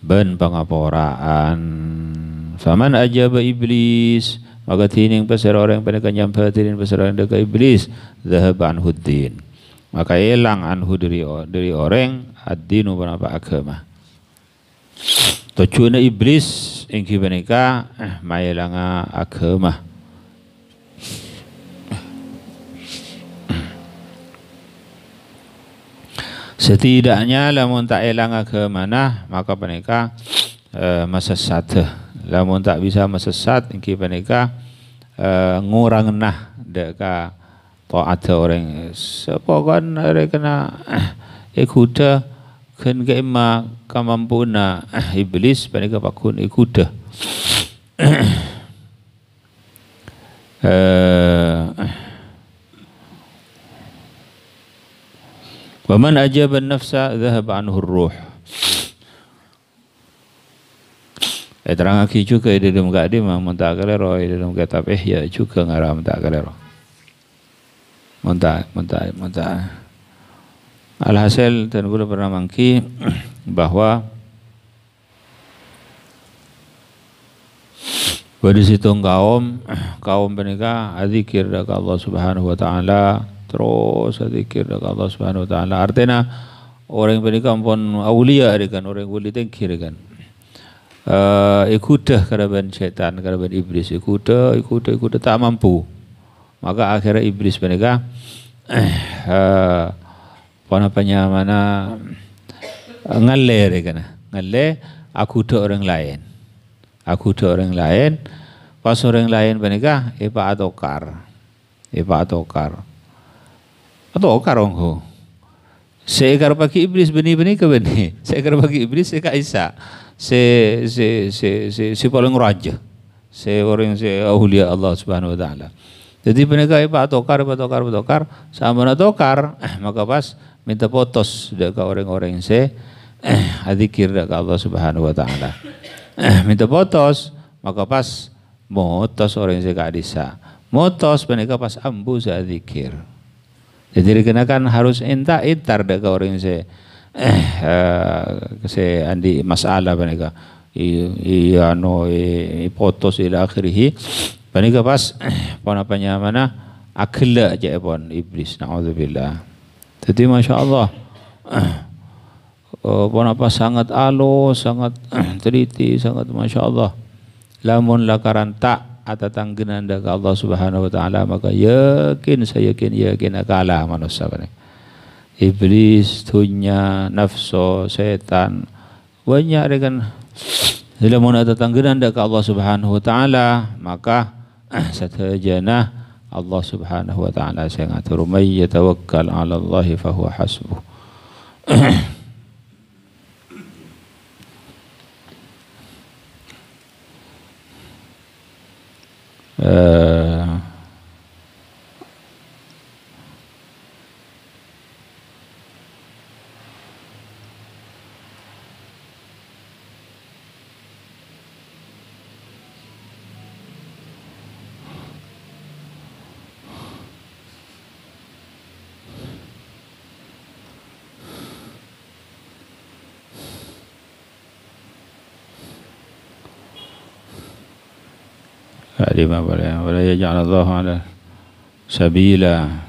ban pangaporaan Faman ajaba iblis maka tining pasir orang yang pada kanyam hadirin pasir orang deka iblis zahab anhuddin. Maka hilang anhu dari dari orang ad-dinu apa agama. Tujuannya iblis yang kibanika eh, mayelanga agama. Setidaknya lamun tak elang agama nah, maka panika eh, masa satu lamun tak bisa mesesat iki menika uh, nah deka ada orang sepokan rekena ikuda gen kema kamampuna iblis menika pakun ikuda eh, Waman ajaban nafsa dhahab anhu ruh Eh, terang terangaki juga eh, di dalam gadi mah mentah kalero eh, di dalam kitab eh ya juga ngarah mentah kalero. Mentah, mentah, mentah. Alhasil dan gue pernah mangki bahwa Pada situ kaum kaum mereka zikir dak Allah Subhanahu wa taala terus zikir dak Allah Subhanahu wa taala artinya orang mereka pun aulia kan orang wali tengkir kan uh, eh, ikudah karaban setan, karaban iblis, ikudah, ikudah, ikudah tak mampu. Maka akhirnya iblis mereka eh uh, mana eh, ngalir kana. Ngalir aku tu orang lain. Aku tu orang lain. Pas orang lain mereka epa eh, atokar. Epa atokar. Atokar ongho. Seekar pagi iblis benih-benih ke benih. Seekar pagi iblis, seekar isa se se se se, se paling raja se orang se ahulia Allah Subhanahu wa taala. Jadi mereka patokar, patokar, patokar, sama tokar, eh, maka pas minta potos ke orang-orang yang se eh, adikir ke Allah Subhanahu wa taala. Eh, minta potos, maka pas motos orang yang se kadisa. Motos mereka pas ambu se adikir. Jadi dikenakan harus entah entar ke orang yang se eh kasi eh, hindi masala paniga i, i ano i, ipotos ila akhirih paniga pas eh, pona panyama na akhla je pon iblis naudzubillah jadi masyaallah uh, eh, oh, pona pas sangat alo sangat teliti sangat allah lamun lakaran tak atatang genanda dari Allah Subhanahu wa taala maka yakin saya yakin yakin akala manusia panik iblis, dunya, nafsu, setan. Banyak ada kan. Bila mau tetanggenan dekat Allah Subhanahu wa taala, maka satajana Allah Subhanahu wa taala saya ngatur may yatawakkal 'ala Allah fa huwa hasbu eh, Kak lima boleh. Wala Allah ada sabila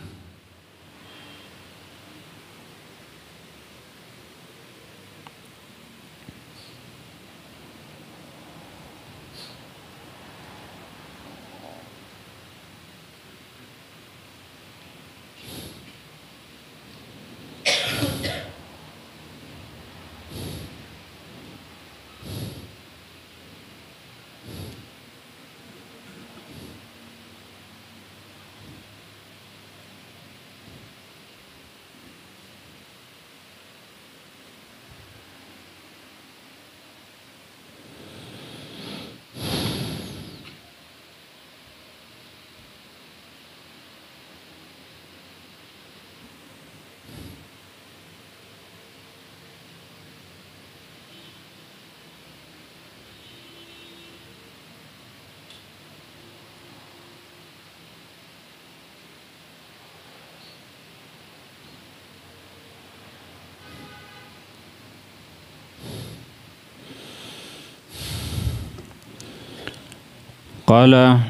Qala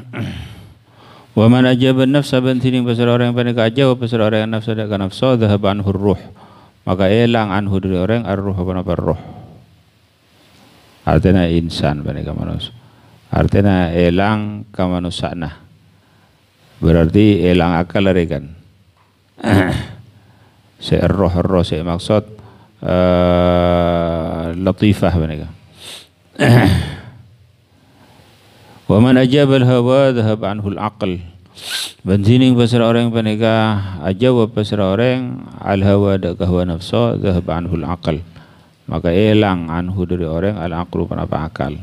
wa man ajaba nafsa bantini pasal orang yang pandai aja pasal orang yang nafsa dak nafsa dhahaba anhu ruh maka elang anhu dari orang arruh apa apa ruh artinya insan pandai manus, artinya elang kamanusana berarti elang akal kan seerroh roh se maksud uh, latifah mereka Wa man ajabal hawa dhahab anhul aql. Banzining pasra orang panika ajab pasra orang al hawa da kahwa nafsa dhahab al aql. Maka hilang anhu dari orang al aqlu penapa akal.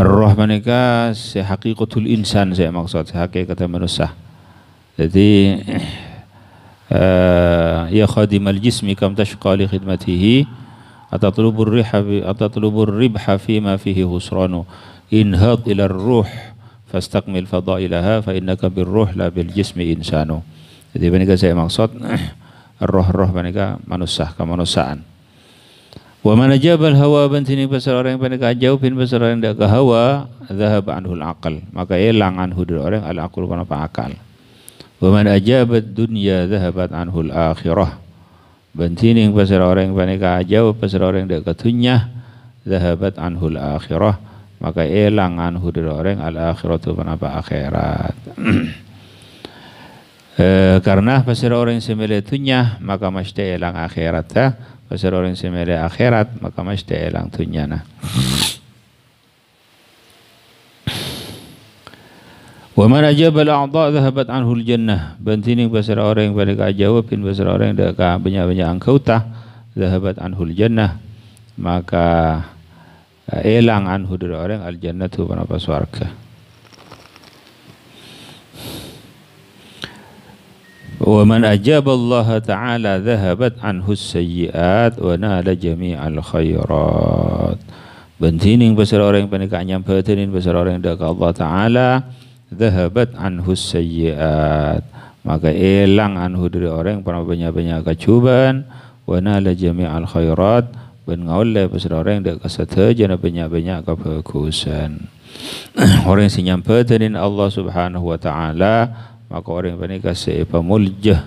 Roh mereka sehakikatul insan saya maksud kata manusia. Jadi eh, ya khadimal jismi kam tashqa li khidmatihi atatlubur riha أتطلب الربح أتطلب الربح فيما فيه خسران انهض إلى ruh fastakmil fadailaha fa innaka bir ruh la bil jismi insanu. Jadi benika saya maksud roh-roh benika manusia kemanusiaan. Wa man ajabal hawa bantini pasal orang yang mereka jauhin pasal orang yang dak hawa dhahab anhu al aql maka hilang anhu dari orang al aql kana akal. Wa man ajabat dunya dhahabat anhu al akhirah. Bentining pasir orang panika jauh pasir orang dek ketunya zahabat anhul akhirah maka elang anhu dari orang al akhiratu panapa akhirat e, karena pasir orang semele tunya maka mesti elang akhirat ya pasir orang semele akhirat maka mesti elang tunya nah Wa man ajaba al-a'dha dhahabat anhu al-jannah. Bantining basara orang yang pada kajawabin basara orang yang dah banyak-banyak angkauta dhahabat anhu al-jannah. Maka eh, elang anhu dari orang al-jannah tu penapa swarga. Wa man ajaba Allah Ta'ala dhahabat anhu as-sayyi'at wa nala jami'al khairat. Bantining basara orang yang nyampe kajawabin basara orang yang dah Allah Ta'ala Zahabat anhu sayyiat. Maka hilang anhu dari orang yang pernah banyak-banyak kecubaan. Wa nala jami'al khairat. dan ngaulai pasal orang yang tidak sata jana banyak-banyak kebagusan. orang yang sinyampa tadin Allah subhanahu wa ta'ala. Maka orang yang panikah seipa muljah.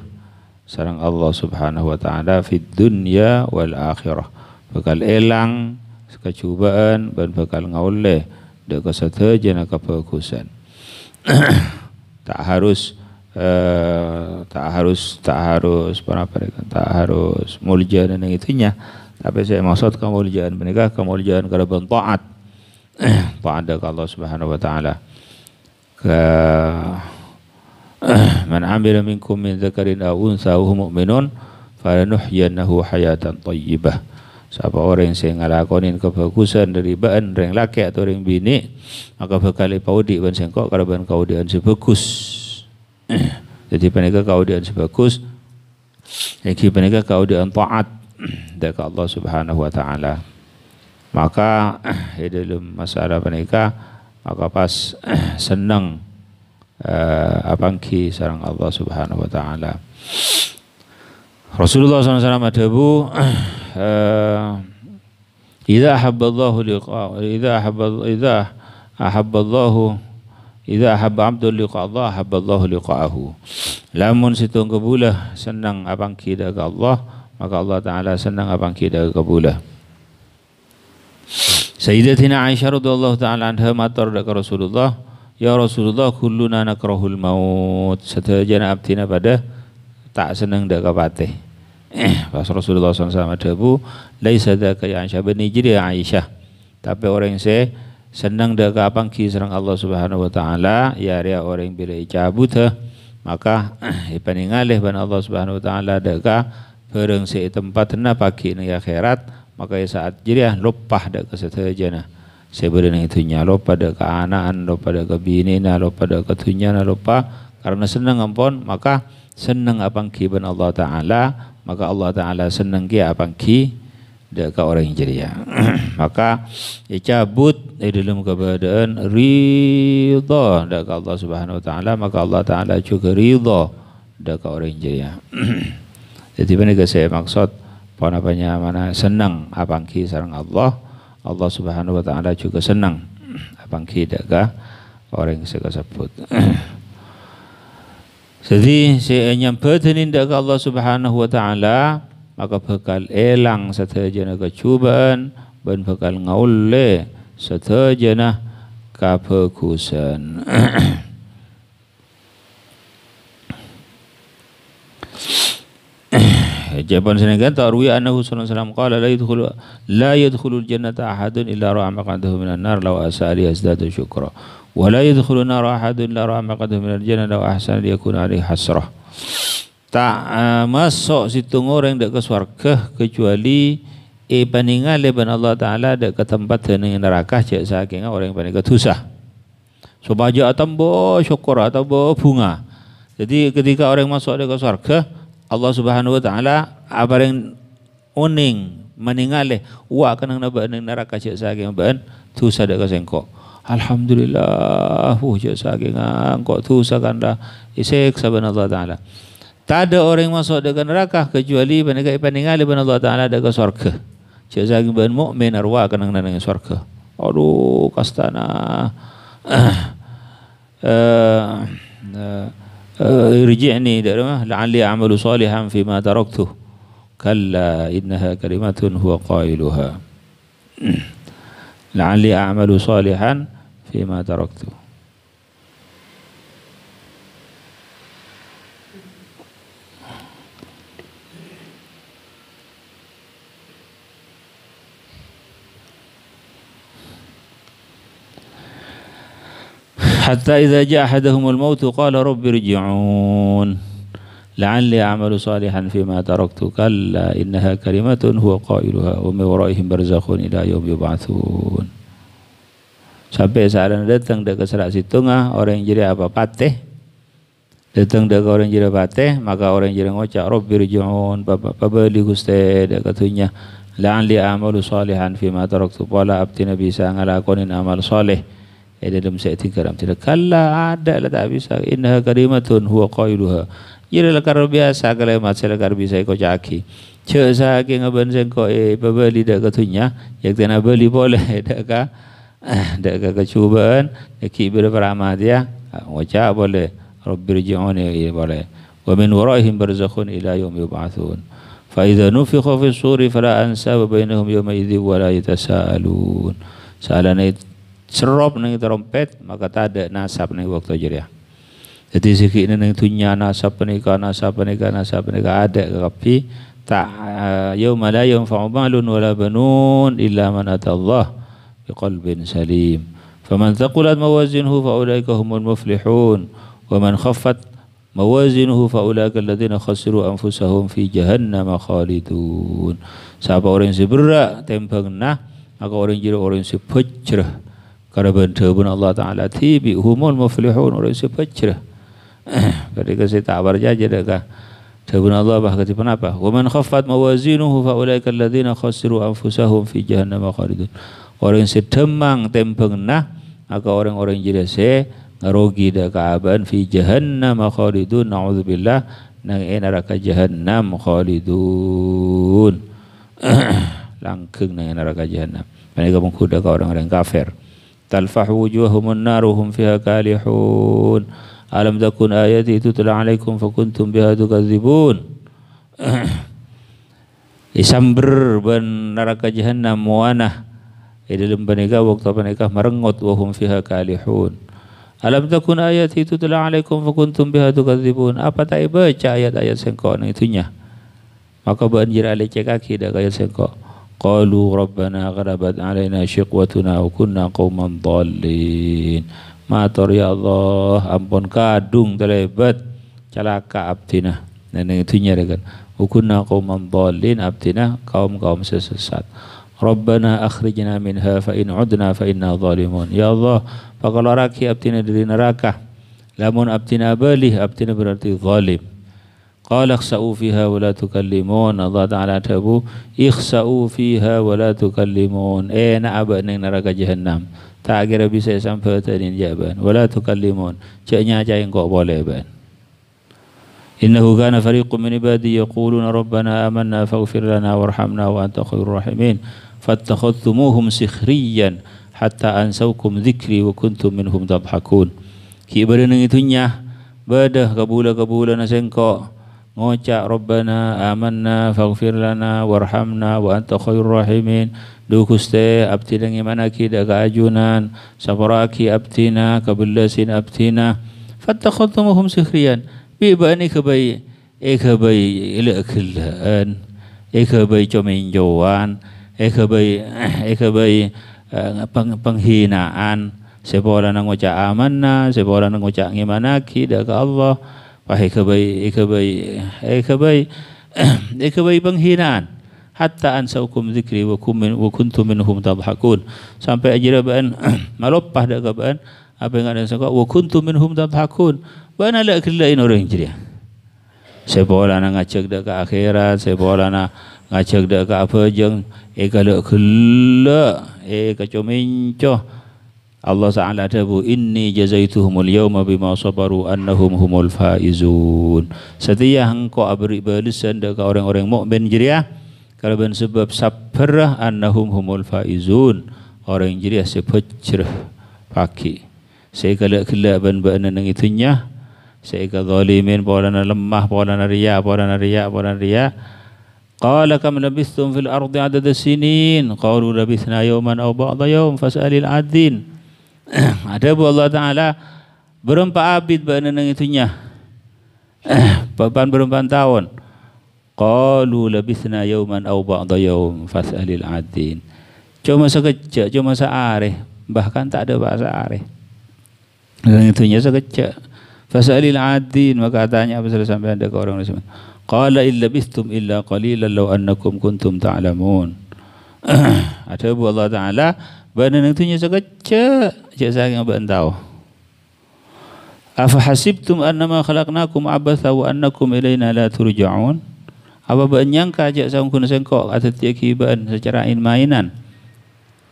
Sarang Allah subhanahu wa ta'ala fid dunya wal akhirah. bakal elang, kecubaan, dan bekal ngaulai. Dekat sata jana kebagusan tak harus eh, tak harus tak harus peraparikan tak harus mulja dan yang itunya tapi saya maksud kemuliaan menikah kemuliaan kerana taat taat ke Allah Subhanahu wa taala ke man amila minkum min dzakarin aw unsa wa hum mu'minun falanuhyiyannahu hayatan thayyibah Sapa orang sing ngalakonin kebagusan dari ban reng laki atau reng bini maka bekali paudi ban sengkok karaban kaudian sebagus. Jadi panika kaudian sebagus iki panika kaudian taat dari Allah Subhanahu wa taala. Maka ya dalam masalah panika maka pas senang uh, eh, apangki sarang Allah Subhanahu wa taala. Rasulullah SAW adabu Ida ahabballahu liqa idza ahabbal idza ahabballahu idza ahabba abdul liqa Allah ahabballahu liqa'ahu. Lamun situng kebula senang abang kita ke Allah maka Allah taala senang abang kita ke kebula. Sayyidatina Aisyah radhiyallahu taala anha matar dak Rasulullah Ya Rasulullah kulluna nakrahul maut. Setajana abtina pada tak seneng dak kapate eh, pas Rasulullah SAW sama laisa daka ya Aisyah bin jadi ya Aisyah tapi orang yang saya senang dak kapangki serang Allah Subhanahu wa taala ya ria orang yang bila cabut maka eh, ipaningalih ban Allah Subhanahu wa taala dak bareng si tempat na pagi ni akhirat maka ya saat jadi lopah dak kesatejana saya beri itu nyalo pada keanaan, lo pada kebini, lo pada ketunya, lo lopah karena senang ampun maka Senang apangki ben Allah taala maka Allah taala senang ki apangki ki ka orang yang ya. maka dicabut cabut dari dalam keberadaan ridha dek Allah subhanahu wa taala maka Allah taala juga ridha dek orang yang jadi ya jadi benar saya maksud panapanya mana senang apangki sarang Allah Allah subhanahu wa taala juga senang apangki ki ka orang yang saya sebut Jadi seandainya bertenin dengan Allah Subhanahu wa taala maka bakal elang satajana kecubaan ban bakal ngaule satajana kapegusan. Jawaban senegan tarwi annahu sallallahu alaihi wasallam qala la yadkhulu la yadkhulul jannata ahadun illa ra'a maqadahu minan nar law asali yazdadu syukra wala yadkhulun nar ahadun la rahma qad min al-jannah law ahsana liyakun alaihi hasrah tak uh, masuk situ orang dak ke swarga kecuali e eh, paningal leban Allah taala dak ke tempat ning neraka cek saking orang yang paling ketusah sebaja tambah syukur atau bunga jadi ketika orang masuk ke swarga Allah Subhanahu wa taala apa yang uning meninggal wa kenang nabak neraka cek saking ban tu sadak sengkok Alhamdulillah hujah saking angkot tu sakanda isek saban Allah Taala. Tak ada orang masuk dengan neraka kecuali mereka ipaningal iban Allah Taala dengan surga. Jadi saking ben mukmin arwa kena kena dengan surga. Aduh kastana. Rijah eh, eh, eh, ni dah rumah. Lagi amal salihan fi ma taraktu. Kalla innaha kalimatun huwa qailuha. لعلي أعمل صالحاً فيما تركته حتى إذا جاء أحدهم الموت قال رب ارجعون لعلي أعمل صالحا فيما تركت كلا إنها كلمة هو قائلها ومن ورائهم برزخ إلى يوم يبعثون Sampai sekarang datang dari serak situngah orang yang jadi apa pateh. Datang dekat orang yang jadi pateh maka orang yang jadi ngocak Robbir jion bapak bapak di guste dekatunya. La'anli amalu salihan fima taraktu pola abdina bisa ngelakonin amal soleh Eh dalam seetin karam tidak kalla ada lah tak bisa. Inna kalimatun huwa qailuha. Jadi lekar biasa kalimat selekar bisa ikut caki. Cek sahake ngaban sengko eh babali dak katunya. yang tena beli boleh dekat ka. Eh, da kaga cuban da kibir pramadiya ah, boleh, bole rabbir ji'uni ya, ya, bole wa min waraihim barzakhun ila fa idza nufikha fi suri fala ansaba bainahum yawma idzi wa la yatasaalun salane serop ning trompet maka tada nasab ning waktu jeriah jadi siki ini neng tunya nasab penika nasab penika nasab penika ada tapi tak ah, yau mala yau fa'umalun wala banun illa man atallah بقلب سليم فمن ثقلت موازينه فأولئك هم المفلحون ومن خفت موازينه فأولئك الذين خسروا أنفسهم في جهنم خالدون Siapa orang yang si berat tempeng nah Maka orang jadi orang yang si pecah Karena benda pun Allah Ta'ala tibi Humul muflihun orang yang si pecah Ketika si tabar jaja dekah Tabun Allah bah kata apa? Wa man khaffat mawazinuhu fa ulaika alladhina khasiru anfusahum fi jahannam khalidun. orang sedemang nah maka orang-orang jirase eh, ngarogi da kaaban fi jahannam khalidun naudzubillah nang eh, neraka jahannam khalidun langkeng nang eh, neraka jahannam mereka mengkuda ke orang-orang kafir talfah wujuhahum naruhum fiha kalihun alam takun ayati telah alaikum fakuntum biha tukadzibun disamber ben neraka jahannam muanah Idalam panikah waktu panikah merengut wahum fiha kalihun. Alam takun ayat itu telah alaikum fakuntum biha tukadzibun. Apa tak baca ayat-ayat sengkau nang itunya? Maka banjir alai cek kaki dah kaya sengkau. Qalu rabbana gharabat alaina syiqwatuna wa kunna qauman dhallin. Matur ya Allah, ampun kadung terlebat celaka abdina. Nang itunya dekat. Wa kunna qauman dhallin abdina kaum-kaum sesesat. ربنا أخرجنا منها فإن عدنا فإنا ظالمون يا الله فقال راكي أبتنا dari neraka lamun abtina balih abtina berarti zalim قال اخسأوا فيها ولا تكلمون الله تعالى تبو اخسأوا فيها ولا تكلمون اي نعبا نين neraka جهنم tak kira bisa sampai tadi jaban wala tukallimun ceknya aja إنه كان فريق من عبادي يقولون ربنا آمنا فاغفر لنا وارحمنا وأنت خير الراحمين fattakhadtumuhum sikhriyan hatta ansaukum dzikri wa kuntum minhum tadhakun ki itu nya, badah kabula kabula nasengko ngocak rabbana amanna faghfir lana warhamna wa anta khairur rahimin dukuste abtinang imana ki daga ajunan safaraki abtina kabillasin abtina fattakhadtumuhum sikhriyan bi bani kabai e kabai ila kullan e kabai comen ekabai ekabai eh, eh, peng, penghinaan siapa nang uca ngucap amanah nang uca yang ngucap ngimanaki dah ke Allah pakai kebai ekabai ekabai eh, ekabai penghinaan hatta ansaukum zikri wa kum min wa kuntum minhum tadhakun sampai ajira baan maloppah dak ban apa yang ada sangka wa kuntum minhum tadhakun baan ala kelain orang jadi saya bola nak ngacak dak akhirat saya nang ngajak dek ka apa jeng e eh, eh, kalau kela e ka cominco Allah Ta'ala ada bu inni jazaituhumul yawma bima sabaru annahum humul faizun setia engkau abri balasan dak orang-orang mukmin jeriah kalau ben sebab sabarah annahum humul faizun orang jeriah sepecerah pagi. saya kalau kela ben ban nang itunya saya ka zalimin polana lemah polana riya polana riya polana riya قال كم لبثتم في الأرض عدد السنين قالوا لبثنا يوما أو بعض يوم فاسأل العادين ada bu Allah Ta'ala berempat abid bana nang itunya papan berempat tahun qalu labithna yawman aw ba'da yawm fas'alil adin cuma sekejap cuma seareh bahkan tak ada bahasa areh dan itunya sekejap Fasalil adin maka tanya apa sudah sampai anda ke orang tersebut. Qala illa bistum illa qalilan law annakum kuntum ta'lamun. Ada bu Allah Taala Benda itu nya sekece je saking ban tahu. Afa annama khalaqnakum abatha wa annakum ilaina la turja'un. Apa ban nyangka saung kun sengkok atau tiak kiban secara in mainan.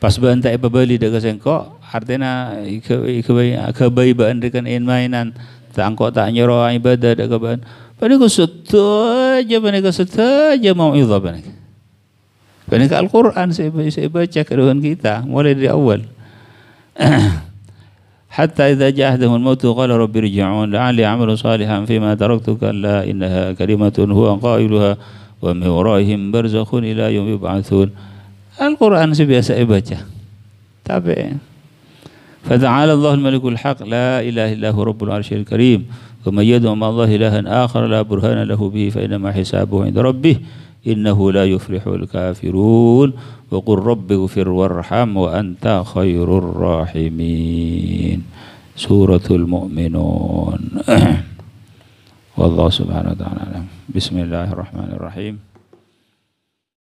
Pas ban tak babali dak sengkok artinya kebai kebai in mainan datang kok tak nyuruh ibadat ke ban. Pada ku setu aja, pada ku setu aja mau ibadah pada. Pada Al-Quran saya baca ke kita, mulai dari awal. Hatta idha jahdahun mautu qala rabbi rija'un la'ali amalu salihan fima taraktu kalla innaha kalimatun huwa qailuha wa miwaraihim barzakhun ila yumi ba'athun. Al-Quran saya biasa baca. Tapi فتعالى الله الملك الحق لا إله إلا هو رب العرش الكريم ومن يدعو مع الله إلها آخر لا برهان له به فإنما حسابه عند ربه إنه لا يفلح الكافرون وقل رب اغفر وارحم وأنت خير الراحمين سورة المؤمنون والله سبحانه وتعالى بسم الله الرحمن الرحيم